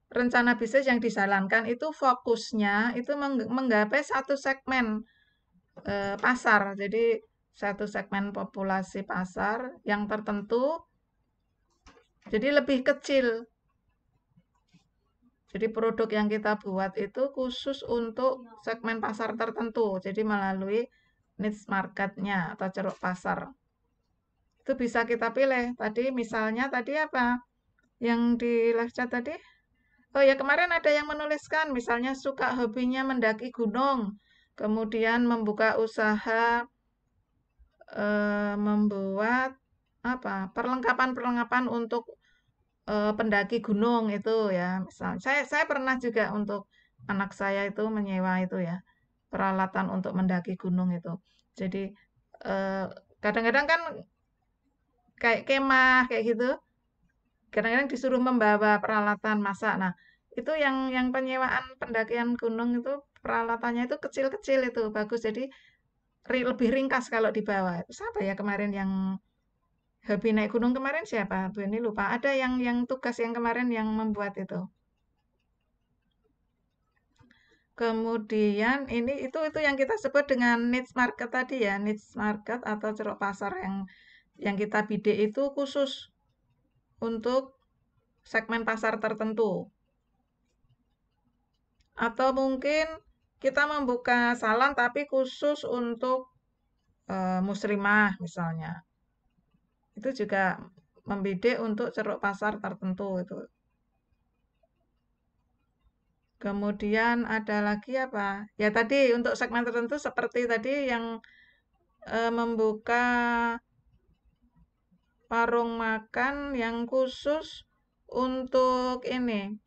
Rencana bisnis yang disalankan itu fokusnya itu menggapai satu segmen e, pasar. Jadi satu segmen populasi pasar yang tertentu. Jadi lebih kecil jadi produk yang kita buat itu khusus untuk iya. segmen pasar tertentu, jadi melalui niche marketnya atau ceruk pasar. Itu bisa kita pilih. Tadi misalnya tadi apa? Yang di live chat tadi? Oh ya kemarin ada yang menuliskan misalnya suka hobinya mendaki gunung, kemudian membuka usaha e, membuat apa? perlengkapan-perlengkapan untuk uh, pendaki gunung itu ya misal saya saya pernah juga untuk anak saya itu menyewa itu ya peralatan untuk mendaki gunung itu jadi eh, kadang-kadang uh, kan kayak kemah kayak gitu kadang-kadang disuruh membawa peralatan masak nah itu yang yang penyewaan pendakian gunung itu peralatannya itu kecil-kecil itu bagus jadi lebih ringkas kalau dibawa. siapa ya kemarin yang hobi naik gunung kemarin siapa? Bu ini lupa. Ada yang yang tugas yang kemarin yang membuat itu. Kemudian ini itu itu yang kita sebut dengan niche market tadi ya, niche market atau ceruk pasar yang yang kita bidik itu khusus untuk segmen pasar tertentu. Atau mungkin kita membuka salon tapi khusus untuk e, muslimah misalnya itu juga membidik untuk ceruk pasar tertentu itu. Kemudian ada lagi apa? Ya tadi untuk segmen tertentu seperti tadi yang e, membuka warung makan yang khusus untuk ini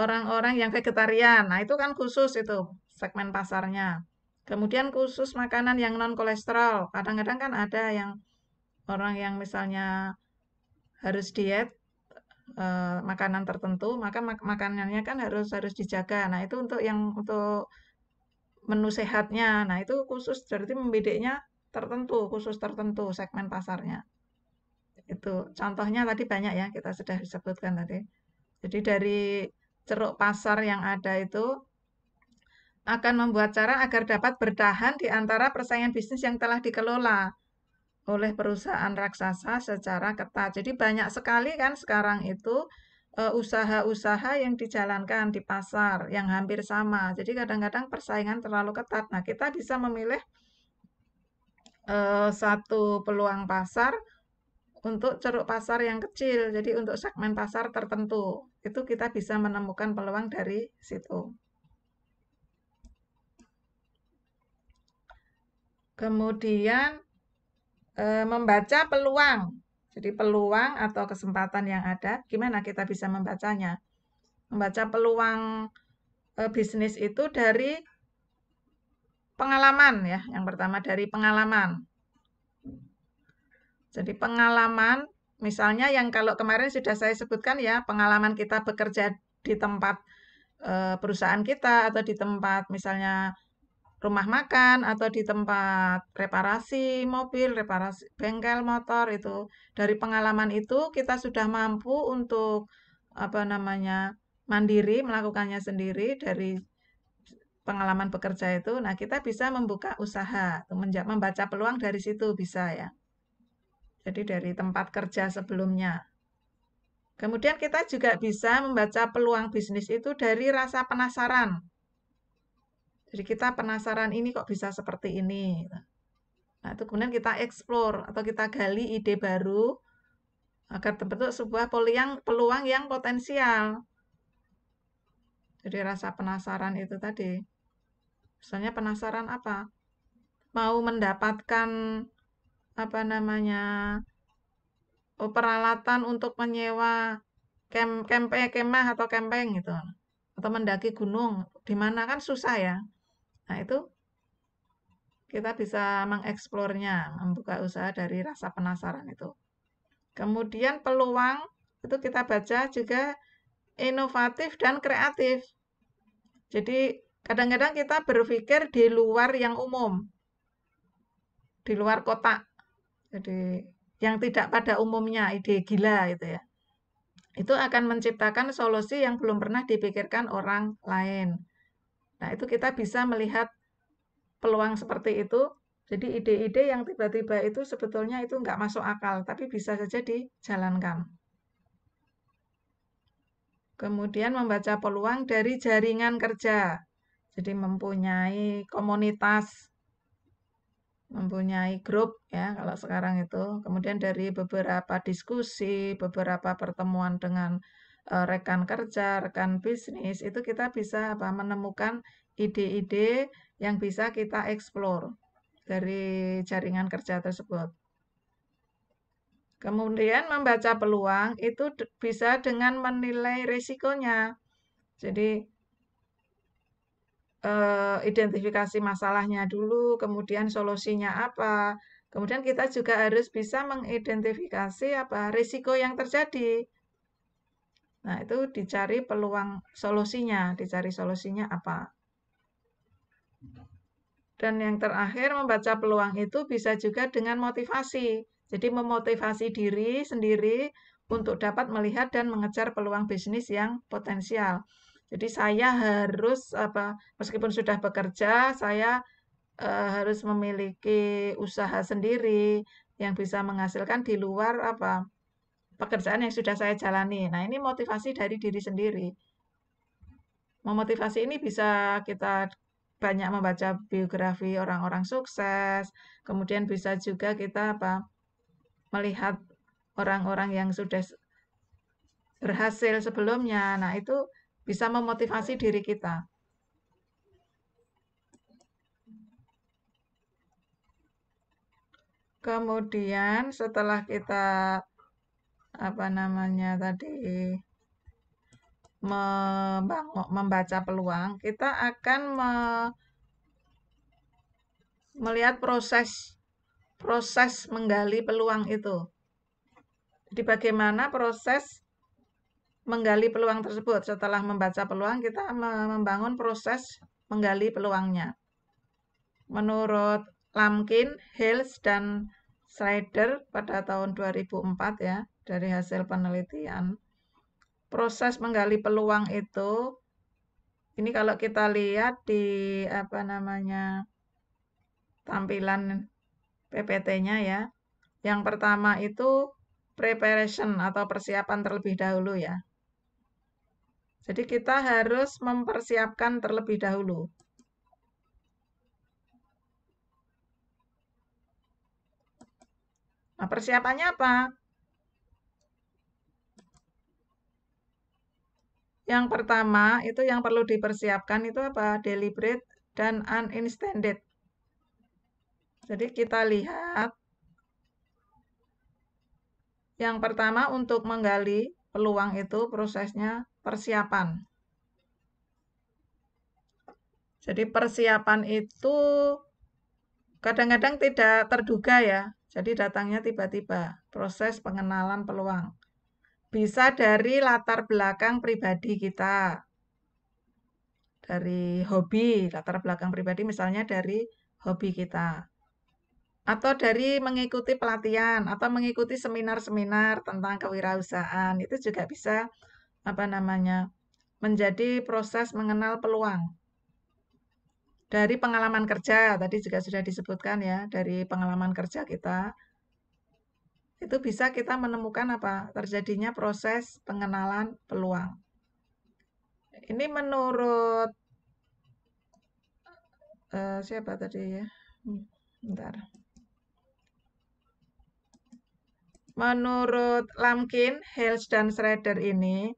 orang-orang yang vegetarian. Nah, itu kan khusus itu segmen pasarnya. Kemudian khusus makanan yang non kolesterol. Kadang-kadang kan ada yang orang yang misalnya harus diet eh, makanan tertentu maka mak makanannya kan harus harus dijaga nah itu untuk yang untuk menu sehatnya nah itu khusus berarti membedeknya tertentu khusus tertentu segmen pasarnya itu contohnya tadi banyak ya kita sudah disebutkan tadi jadi dari ceruk pasar yang ada itu akan membuat cara agar dapat bertahan di antara persaingan bisnis yang telah dikelola oleh perusahaan raksasa secara ketat. Jadi banyak sekali kan sekarang itu eh, usaha-usaha yang dijalankan di pasar yang hampir sama. Jadi kadang-kadang persaingan terlalu ketat. Nah, kita bisa memilih eh, satu peluang pasar untuk ceruk pasar yang kecil. Jadi untuk segmen pasar tertentu, itu kita bisa menemukan peluang dari situ. Kemudian Eh, membaca peluang. Jadi peluang atau kesempatan yang ada, gimana kita bisa membacanya? Membaca peluang e, bisnis itu dari pengalaman ya. Yang pertama dari pengalaman. Jadi pengalaman misalnya yang kalau kemarin sudah saya sebutkan ya, pengalaman kita bekerja di tempat e, perusahaan kita atau di tempat misalnya rumah makan atau di tempat reparasi mobil, reparasi bengkel motor itu. Dari pengalaman itu kita sudah mampu untuk apa namanya mandiri melakukannya sendiri dari pengalaman bekerja itu. Nah, kita bisa membuka usaha, membaca peluang dari situ bisa ya. Jadi dari tempat kerja sebelumnya. Kemudian kita juga bisa membaca peluang bisnis itu dari rasa penasaran jadi kita penasaran ini kok bisa seperti ini. Gitu. Nah, itu kemudian kita explore atau kita gali ide baru agar terbentuk sebuah peluang, peluang yang potensial. Jadi rasa penasaran itu tadi. Misalnya penasaran apa? Mau mendapatkan apa namanya oh, peralatan untuk menyewa kem kempe kemah atau kempeng gitu atau mendaki gunung di mana kan susah ya Nah, itu kita bisa mengeksplornya, membuka usaha dari rasa penasaran itu. Kemudian peluang itu kita baca juga inovatif dan kreatif. Jadi kadang-kadang kita berpikir di luar yang umum, di luar kotak. Jadi yang tidak pada umumnya ide gila itu ya. Itu akan menciptakan solusi yang belum pernah dipikirkan orang lain. Nah, itu kita bisa melihat peluang seperti itu. Jadi ide-ide yang tiba-tiba itu sebetulnya itu nggak masuk akal, tapi bisa saja dijalankan. Kemudian membaca peluang dari jaringan kerja. Jadi mempunyai komunitas, mempunyai grup ya kalau sekarang itu. Kemudian dari beberapa diskusi, beberapa pertemuan dengan Eh, rekan kerja, rekan bisnis, itu kita bisa apa menemukan ide-ide yang bisa kita eksplor dari jaringan kerja tersebut. Kemudian membaca peluang itu bisa dengan menilai resikonya. Jadi eh, identifikasi masalahnya dulu, kemudian solusinya apa. Kemudian kita juga harus bisa mengidentifikasi apa risiko yang terjadi Nah, itu dicari peluang solusinya, dicari solusinya apa. Dan yang terakhir, membaca peluang itu bisa juga dengan motivasi. Jadi memotivasi diri sendiri untuk dapat melihat dan mengejar peluang bisnis yang potensial. Jadi saya harus apa meskipun sudah bekerja, saya eh, harus memiliki usaha sendiri yang bisa menghasilkan di luar apa pekerjaan yang sudah saya jalani. Nah, ini motivasi dari diri sendiri. Memotivasi ini bisa kita banyak membaca biografi orang-orang sukses, kemudian bisa juga kita apa melihat orang-orang yang sudah berhasil sebelumnya. Nah, itu bisa memotivasi diri kita. Kemudian setelah kita apa namanya tadi membaca peluang, kita akan me, melihat proses proses menggali peluang itu. Jadi bagaimana proses menggali peluang tersebut? Setelah membaca peluang, kita membangun proses menggali peluangnya. Menurut Lamkin, Hills, dan Schrader pada tahun 2004 ya, dari hasil penelitian proses menggali peluang itu ini kalau kita lihat di apa namanya tampilan PPT-nya ya. Yang pertama itu preparation atau persiapan terlebih dahulu ya. Jadi kita harus mempersiapkan terlebih dahulu. Nah, persiapannya apa? Yang pertama, itu yang perlu dipersiapkan itu apa? Deliberate dan unintended. Jadi kita lihat yang pertama untuk menggali peluang itu prosesnya persiapan. Jadi persiapan itu kadang-kadang tidak terduga ya. Jadi datangnya tiba-tiba proses pengenalan peluang. Bisa dari latar belakang pribadi kita. Dari hobi, latar belakang pribadi misalnya dari hobi kita. Atau dari mengikuti pelatihan atau mengikuti seminar-seminar tentang kewirausahaan. Itu juga bisa apa namanya? menjadi proses mengenal peluang dari pengalaman kerja tadi juga sudah disebutkan ya dari pengalaman kerja kita itu bisa kita menemukan apa terjadinya proses pengenalan peluang. Ini menurut uh, siapa tadi ya? Hmm, bentar. Menurut Lamkin, Hales dan Schrader ini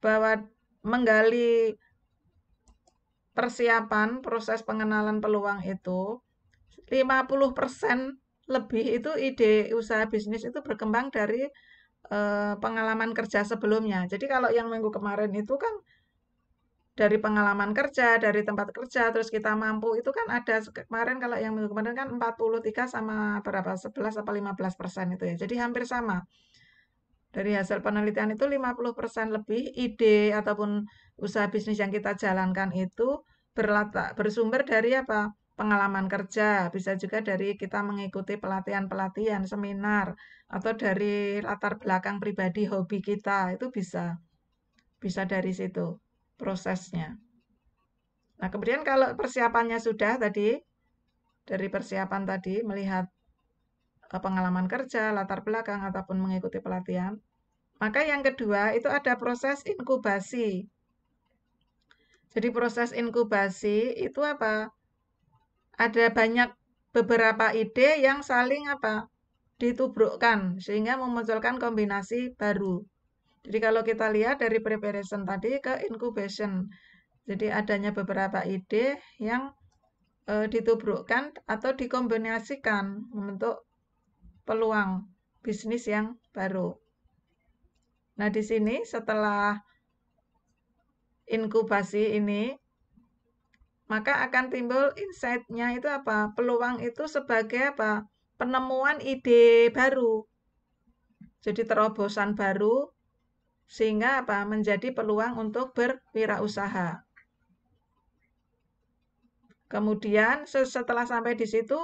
bahwa menggali persiapan proses pengenalan peluang itu 50% lebih itu ide usaha bisnis itu berkembang dari eh, pengalaman kerja sebelumnya. Jadi kalau yang minggu kemarin itu kan dari pengalaman kerja, dari tempat kerja, terus kita mampu itu kan ada kemarin kalau yang minggu kemarin kan 43 sama berapa 11 apa 15 persen itu ya. Jadi hampir sama. Dari hasil penelitian itu 50 persen lebih ide ataupun usaha bisnis yang kita jalankan itu berlata bersumber dari apa? pengalaman kerja, bisa juga dari kita mengikuti pelatihan-pelatihan, seminar, atau dari latar belakang pribadi hobi kita, itu bisa. Bisa dari situ prosesnya. Nah, kemudian kalau persiapannya sudah tadi, dari persiapan tadi, melihat e, pengalaman kerja, latar belakang, ataupun mengikuti pelatihan, maka yang kedua itu ada proses inkubasi. Jadi proses inkubasi itu apa? ada banyak beberapa ide yang saling apa ditubrukkan sehingga memunculkan kombinasi baru. Jadi kalau kita lihat dari preparation tadi ke incubation, jadi adanya beberapa ide yang e, ditubrukkan atau dikombinasikan membentuk peluang bisnis yang baru. Nah di sini setelah inkubasi ini maka akan timbul insight-nya itu apa? Peluang itu sebagai apa? Penemuan ide baru. Jadi terobosan baru sehingga apa? menjadi peluang untuk berwirausaha. Kemudian setelah sampai di situ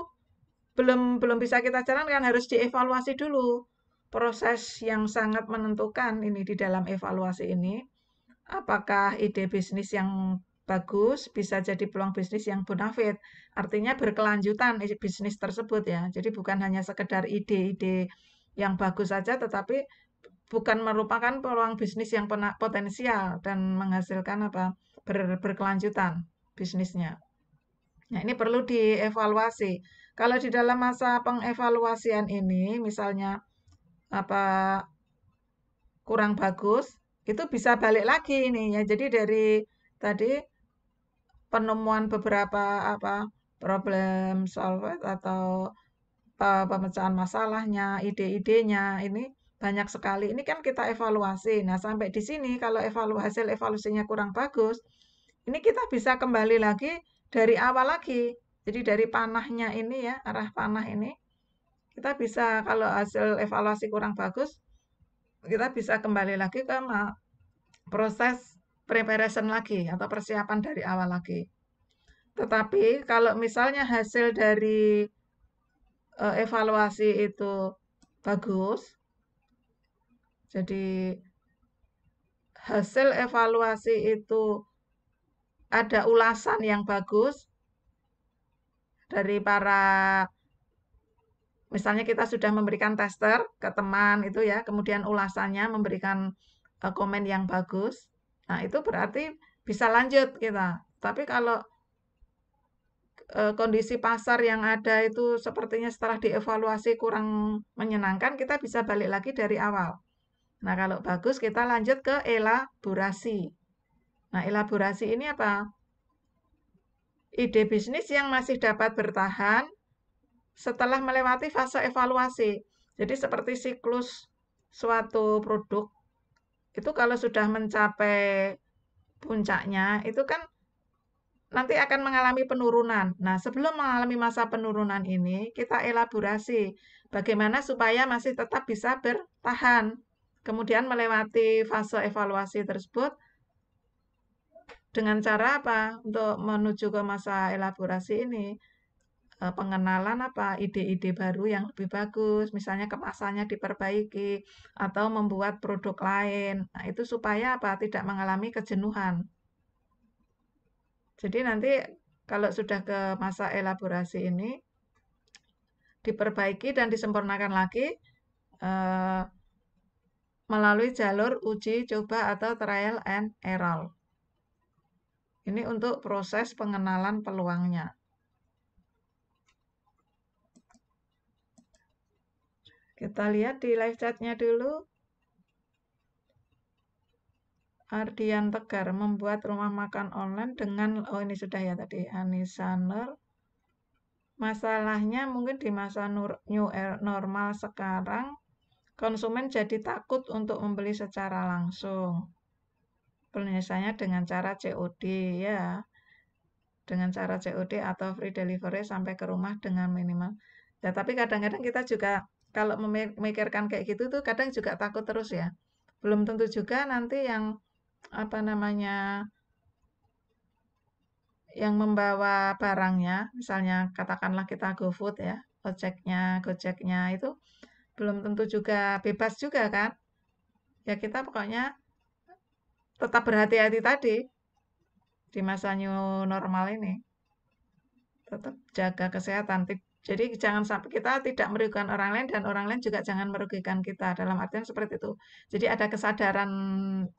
belum belum bisa kita jalankan harus dievaluasi dulu proses yang sangat menentukan ini di dalam evaluasi ini apakah ide bisnis yang bagus bisa jadi peluang bisnis yang bonafit artinya berkelanjutan bisnis tersebut ya jadi bukan hanya sekedar ide-ide yang bagus saja tetapi bukan merupakan peluang bisnis yang potensial dan menghasilkan apa ber, berkelanjutan bisnisnya nah ini perlu dievaluasi kalau di dalam masa pengevaluasian ini misalnya apa kurang bagus itu bisa balik lagi ini ya jadi dari tadi penemuan beberapa apa problem solver atau pemecahan masalahnya, ide-idenya ini banyak sekali. Ini kan kita evaluasi. Nah, sampai di sini kalau evaluasi hasil evaluasinya kurang bagus, ini kita bisa kembali lagi dari awal lagi. Jadi dari panahnya ini ya, arah panah ini kita bisa kalau hasil evaluasi kurang bagus, kita bisa kembali lagi ke proses preparation lagi atau persiapan dari awal lagi. Tetapi kalau misalnya hasil dari uh, evaluasi itu bagus, jadi hasil evaluasi itu ada ulasan yang bagus dari para misalnya kita sudah memberikan tester ke teman itu ya, kemudian ulasannya memberikan eh, komen yang bagus. Nah, itu berarti bisa lanjut kita. Gitu. Tapi kalau e, kondisi pasar yang ada itu sepertinya setelah dievaluasi kurang menyenangkan, kita bisa balik lagi dari awal. Nah, kalau bagus kita lanjut ke elaborasi. Nah, elaborasi ini apa? Ide bisnis yang masih dapat bertahan setelah melewati fase evaluasi. Jadi seperti siklus suatu produk itu kalau sudah mencapai puncaknya itu kan nanti akan mengalami penurunan. Nah, sebelum mengalami masa penurunan ini, kita elaborasi bagaimana supaya masih tetap bisa bertahan. Kemudian melewati fase evaluasi tersebut dengan cara apa? Untuk menuju ke masa elaborasi ini, Eh, pengenalan apa ide-ide baru yang lebih bagus, misalnya kemasannya diperbaiki atau membuat produk lain. Nah, itu supaya apa? Tidak mengalami kejenuhan. Jadi nanti kalau sudah ke masa elaborasi ini diperbaiki dan disempurnakan lagi eh, melalui jalur uji coba atau trial and error. Ini untuk proses pengenalan peluangnya. Kita lihat di live chatnya dulu. Ardian Tegar membuat rumah makan online dengan oh ini sudah ya tadi Anissa Nur. Masalahnya mungkin di masa new normal sekarang konsumen jadi takut untuk membeli secara langsung. Penyelesaiannya dengan cara COD ya. Dengan cara COD atau free delivery sampai ke rumah dengan minimal. Ya, tapi kadang-kadang kita juga kalau memikirkan kayak gitu tuh kadang juga takut terus ya belum tentu juga nanti yang apa namanya yang membawa barangnya misalnya katakanlah kita GoFood ya ojeknya gojeknya itu belum tentu juga bebas juga kan ya kita pokoknya tetap berhati-hati tadi di masa new normal ini tetap jaga kesehatan jadi jangan sampai kita tidak merugikan orang lain dan orang lain juga jangan merugikan kita dalam artian seperti itu. Jadi ada kesadaran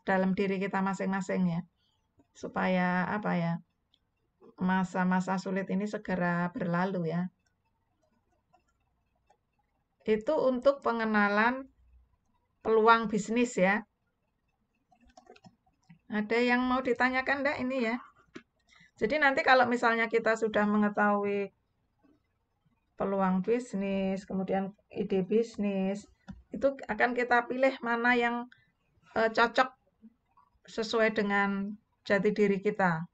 dalam diri kita masing-masing ya. Supaya apa ya? masa-masa sulit ini segera berlalu ya. Itu untuk pengenalan peluang bisnis ya. Ada yang mau ditanyakan enggak ini ya? Jadi nanti kalau misalnya kita sudah mengetahui peluang bisnis, kemudian ide bisnis. Itu akan kita pilih mana yang uh, cocok sesuai dengan jati diri kita.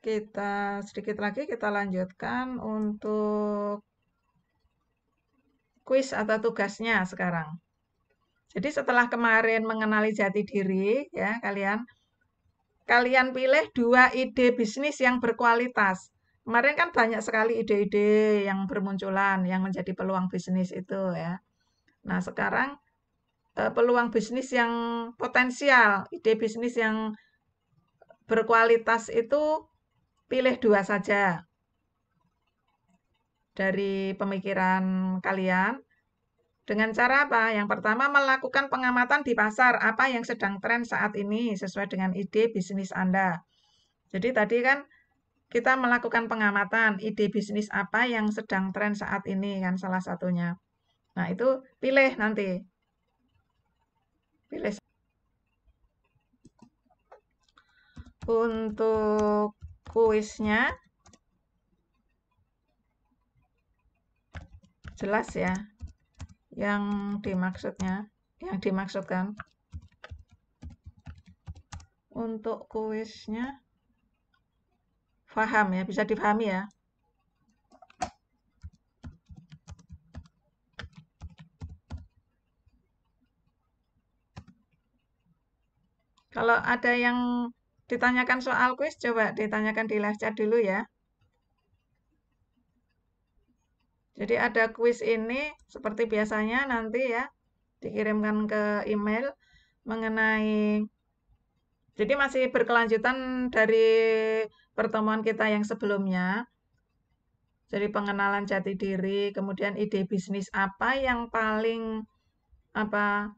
Kita sedikit lagi kita lanjutkan untuk kuis atau tugasnya sekarang. Jadi setelah kemarin mengenali jati diri ya kalian kalian pilih dua ide bisnis yang berkualitas. Kemarin kan banyak sekali ide-ide yang bermunculan yang menjadi peluang bisnis itu ya. Nah, sekarang eh, peluang bisnis yang potensial, ide bisnis yang berkualitas itu pilih dua saja dari pemikiran kalian. Dengan cara apa? Yang pertama melakukan pengamatan di pasar, apa yang sedang tren saat ini sesuai dengan ide bisnis Anda. Jadi tadi kan kita melakukan pengamatan ide bisnis apa yang sedang tren saat ini kan salah satunya. Nah, itu pilih nanti. Pilih untuk kuisnya jelas ya yang dimaksudnya yang dimaksudkan untuk kuisnya paham ya bisa dipahami ya kalau ada yang ditanyakan soal kuis coba ditanyakan di live chat dulu ya Jadi ada kuis ini seperti biasanya nanti ya dikirimkan ke email mengenai jadi masih berkelanjutan dari pertemuan kita yang sebelumnya. Jadi pengenalan jati diri, kemudian ide bisnis apa yang paling apa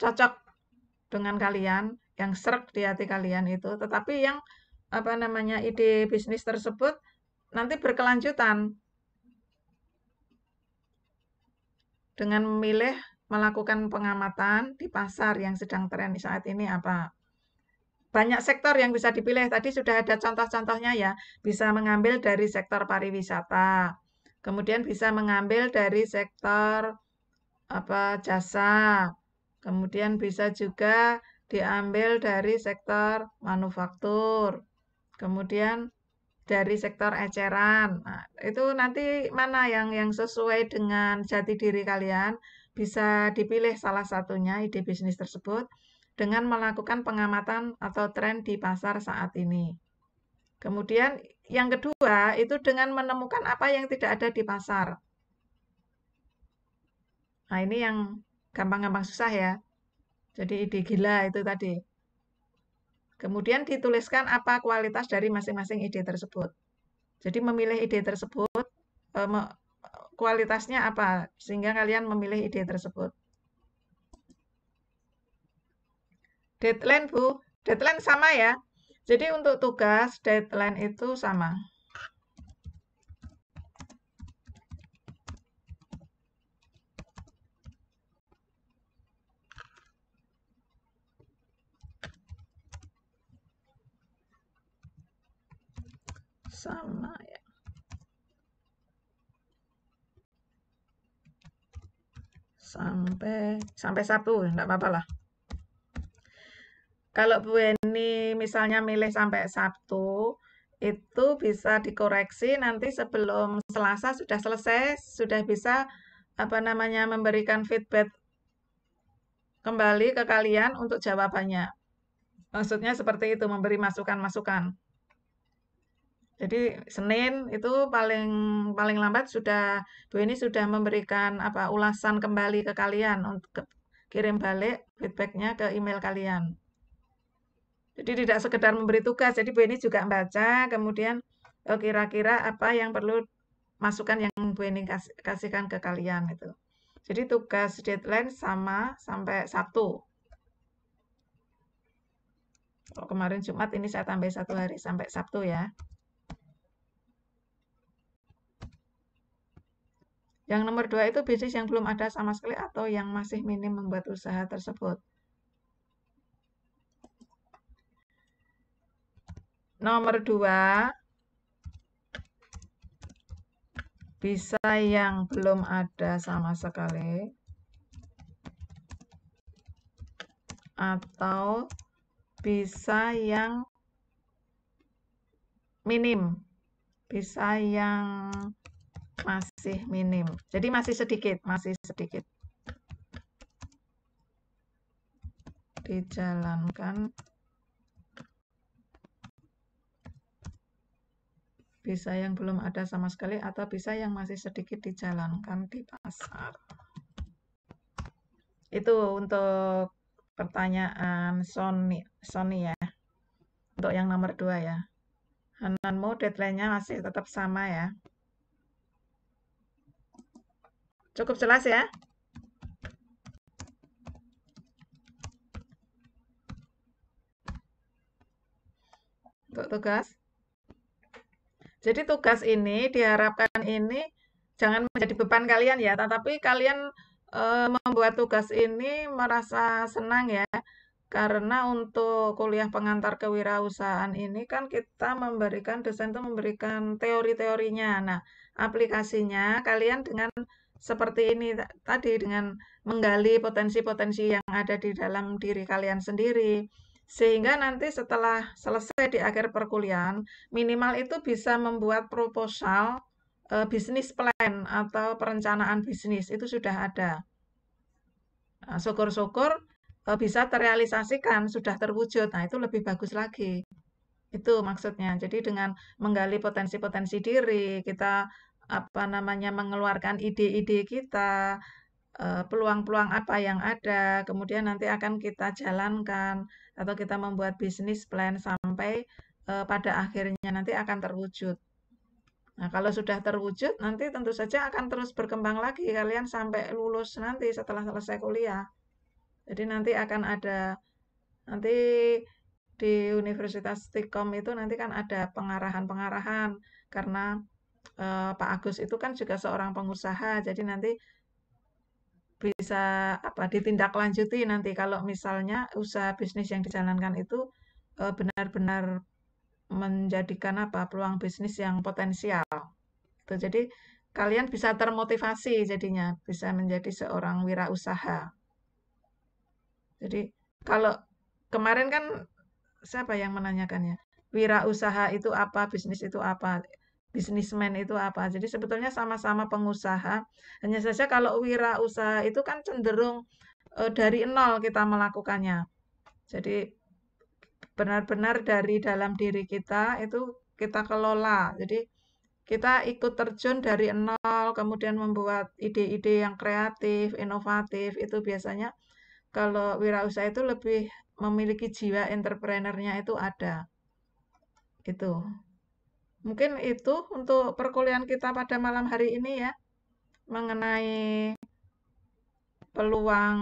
cocok dengan kalian, yang serak di hati kalian itu, tetapi yang apa namanya ide bisnis tersebut nanti berkelanjutan dengan memilih melakukan pengamatan di pasar yang sedang tren saat ini apa banyak sektor yang bisa dipilih tadi sudah ada contoh-contohnya ya bisa mengambil dari sektor pariwisata kemudian bisa mengambil dari sektor apa jasa kemudian bisa juga diambil dari sektor manufaktur kemudian dari sektor eceran. Nah, itu nanti mana yang yang sesuai dengan jati diri kalian bisa dipilih salah satunya ide bisnis tersebut dengan melakukan pengamatan atau tren di pasar saat ini. Kemudian yang kedua itu dengan menemukan apa yang tidak ada di pasar. Nah, ini yang gampang-gampang susah ya. Jadi ide gila itu tadi. Kemudian dituliskan apa kualitas dari masing-masing ide tersebut. Jadi memilih ide tersebut, eh, kualitasnya apa, sehingga kalian memilih ide tersebut. Deadline, Bu. Deadline sama ya. Jadi untuk tugas, deadline itu sama. sama ya sampai sampai sabtu enggak apa-apa lah kalau Bu Eni misalnya milih sampai Sabtu itu bisa dikoreksi nanti sebelum Selasa sudah selesai sudah bisa apa namanya memberikan feedback kembali ke kalian untuk jawabannya maksudnya seperti itu memberi masukan-masukan jadi Senin itu paling paling lambat sudah Bu ini sudah memberikan apa ulasan kembali ke kalian untuk kirim balik feedbacknya ke email kalian. Jadi tidak sekedar memberi tugas, jadi Bu ini juga membaca, kemudian e, kira-kira apa yang perlu masukan yang Bu ini kasihkan ke kalian itu. Jadi tugas deadline sama sampai Sabtu. Kalau kemarin Jumat ini saya tambah satu hari sampai Sabtu ya. Yang nomor dua itu bisnis yang belum ada sama sekali atau yang masih minim membuat usaha tersebut. Nomor dua, bisa yang belum ada sama sekali atau bisa yang minim bisa yang masih minim. Jadi masih sedikit, masih sedikit. Dijalankan bisa yang belum ada sama sekali atau bisa yang masih sedikit dijalankan di pasar. Itu untuk pertanyaan Sony, Sony ya. Untuk yang nomor dua ya. Hananmu deadline-nya masih tetap sama ya. Cukup jelas ya? Untuk tugas. Jadi tugas ini diharapkan ini jangan menjadi beban kalian ya, tetapi kalian e, membuat tugas ini merasa senang ya. Karena untuk kuliah pengantar kewirausahaan ini kan kita memberikan dosen itu memberikan teori-teorinya. Nah, aplikasinya kalian dengan seperti ini tadi dengan menggali potensi-potensi yang ada di dalam diri kalian sendiri sehingga nanti setelah selesai di akhir perkuliahan minimal itu bisa membuat proposal uh, bisnis plan atau perencanaan bisnis itu sudah ada nah, syukur-syukur nah, bisa terrealisasikan sudah terwujud nah itu lebih bagus lagi itu maksudnya jadi dengan menggali potensi-potensi diri kita apa namanya mengeluarkan ide-ide kita, eh, peluang-peluang apa yang ada, kemudian nanti akan kita jalankan atau kita membuat bisnis plan sampai eh, pada akhirnya nanti akan terwujud. Nah, kalau sudah terwujud nanti tentu saja akan terus berkembang lagi kalian sampai lulus nanti setelah selesai kuliah. Jadi nanti akan ada nanti di Universitas Tikom itu nanti kan ada pengarahan-pengarahan karena eh, Pak Agus itu kan juga seorang pengusaha, jadi nanti bisa apa ditindaklanjuti nanti kalau misalnya usaha bisnis yang dijalankan itu eh, benar-benar menjadikan apa peluang bisnis yang potensial. Itu jadi kalian bisa termotivasi jadinya bisa menjadi seorang wirausaha. Jadi kalau kemarin kan siapa yang menanyakannya? Wirausaha itu apa, bisnis itu apa? bisnismen itu apa. Jadi sebetulnya sama-sama pengusaha, hanya saja kalau wirausaha itu kan cenderung e, dari nol kita melakukannya. Jadi benar-benar dari dalam diri kita itu kita kelola. Jadi kita ikut terjun dari nol, kemudian membuat ide-ide yang kreatif, inovatif, itu biasanya kalau wirausaha itu lebih memiliki jiwa entrepreneurnya itu ada. Gitu. Mungkin itu untuk perkuliahan kita pada malam hari ini ya mengenai peluang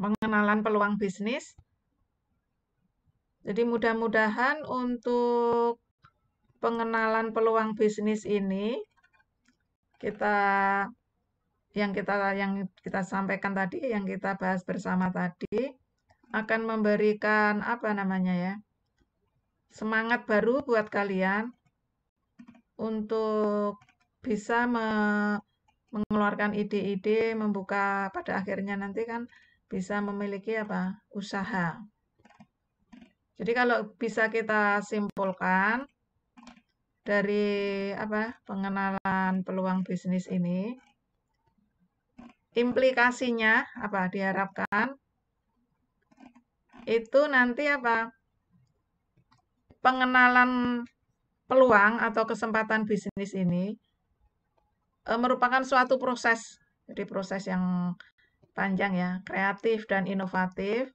pengenalan peluang bisnis. Jadi mudah-mudahan untuk pengenalan peluang bisnis ini kita yang kita yang kita sampaikan tadi, yang kita bahas bersama tadi akan memberikan apa namanya ya? semangat baru buat kalian untuk bisa me mengeluarkan ide-ide, membuka pada akhirnya nanti kan bisa memiliki apa? usaha. Jadi kalau bisa kita simpulkan dari apa? pengenalan peluang bisnis ini implikasinya apa diharapkan itu nanti apa pengenalan peluang atau kesempatan bisnis ini uh, merupakan suatu proses, jadi proses yang panjang ya, kreatif dan inovatif.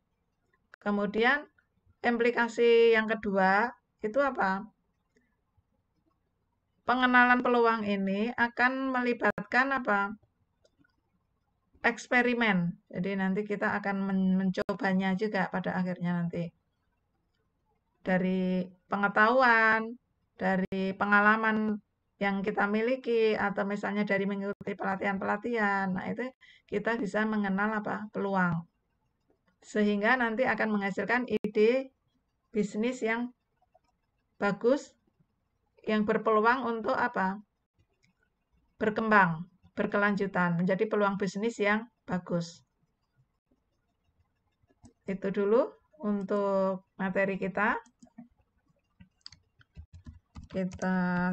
Kemudian implikasi yang kedua itu apa? Pengenalan peluang ini akan melibatkan apa? eksperimen. Jadi nanti kita akan mencobanya juga pada akhirnya nanti dari pengetahuan, dari pengalaman yang kita miliki atau misalnya dari mengikuti pelatihan-pelatihan. Nah, itu kita bisa mengenal apa? peluang. Sehingga nanti akan menghasilkan ide bisnis yang bagus yang berpeluang untuk apa? berkembang, berkelanjutan, menjadi peluang bisnis yang bagus. Itu dulu untuk materi kita kita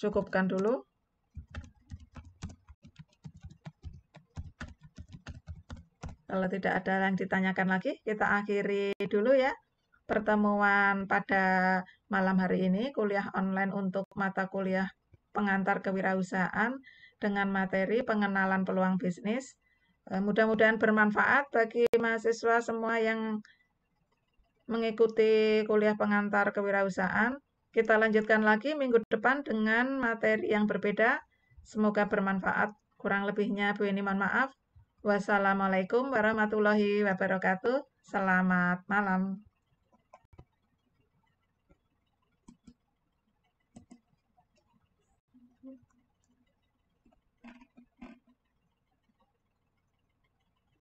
cukupkan dulu kalau tidak ada yang ditanyakan lagi kita akhiri dulu ya pertemuan pada malam hari ini kuliah online untuk mata kuliah pengantar kewirausahaan dengan materi pengenalan peluang bisnis e, mudah-mudahan bermanfaat bagi mahasiswa semua yang mengikuti kuliah pengantar kewirausahaan kita lanjutkan lagi minggu depan dengan materi yang berbeda. Semoga bermanfaat. Kurang lebihnya Bu ini mohon maaf. Wassalamualaikum warahmatullahi wabarakatuh. Selamat malam.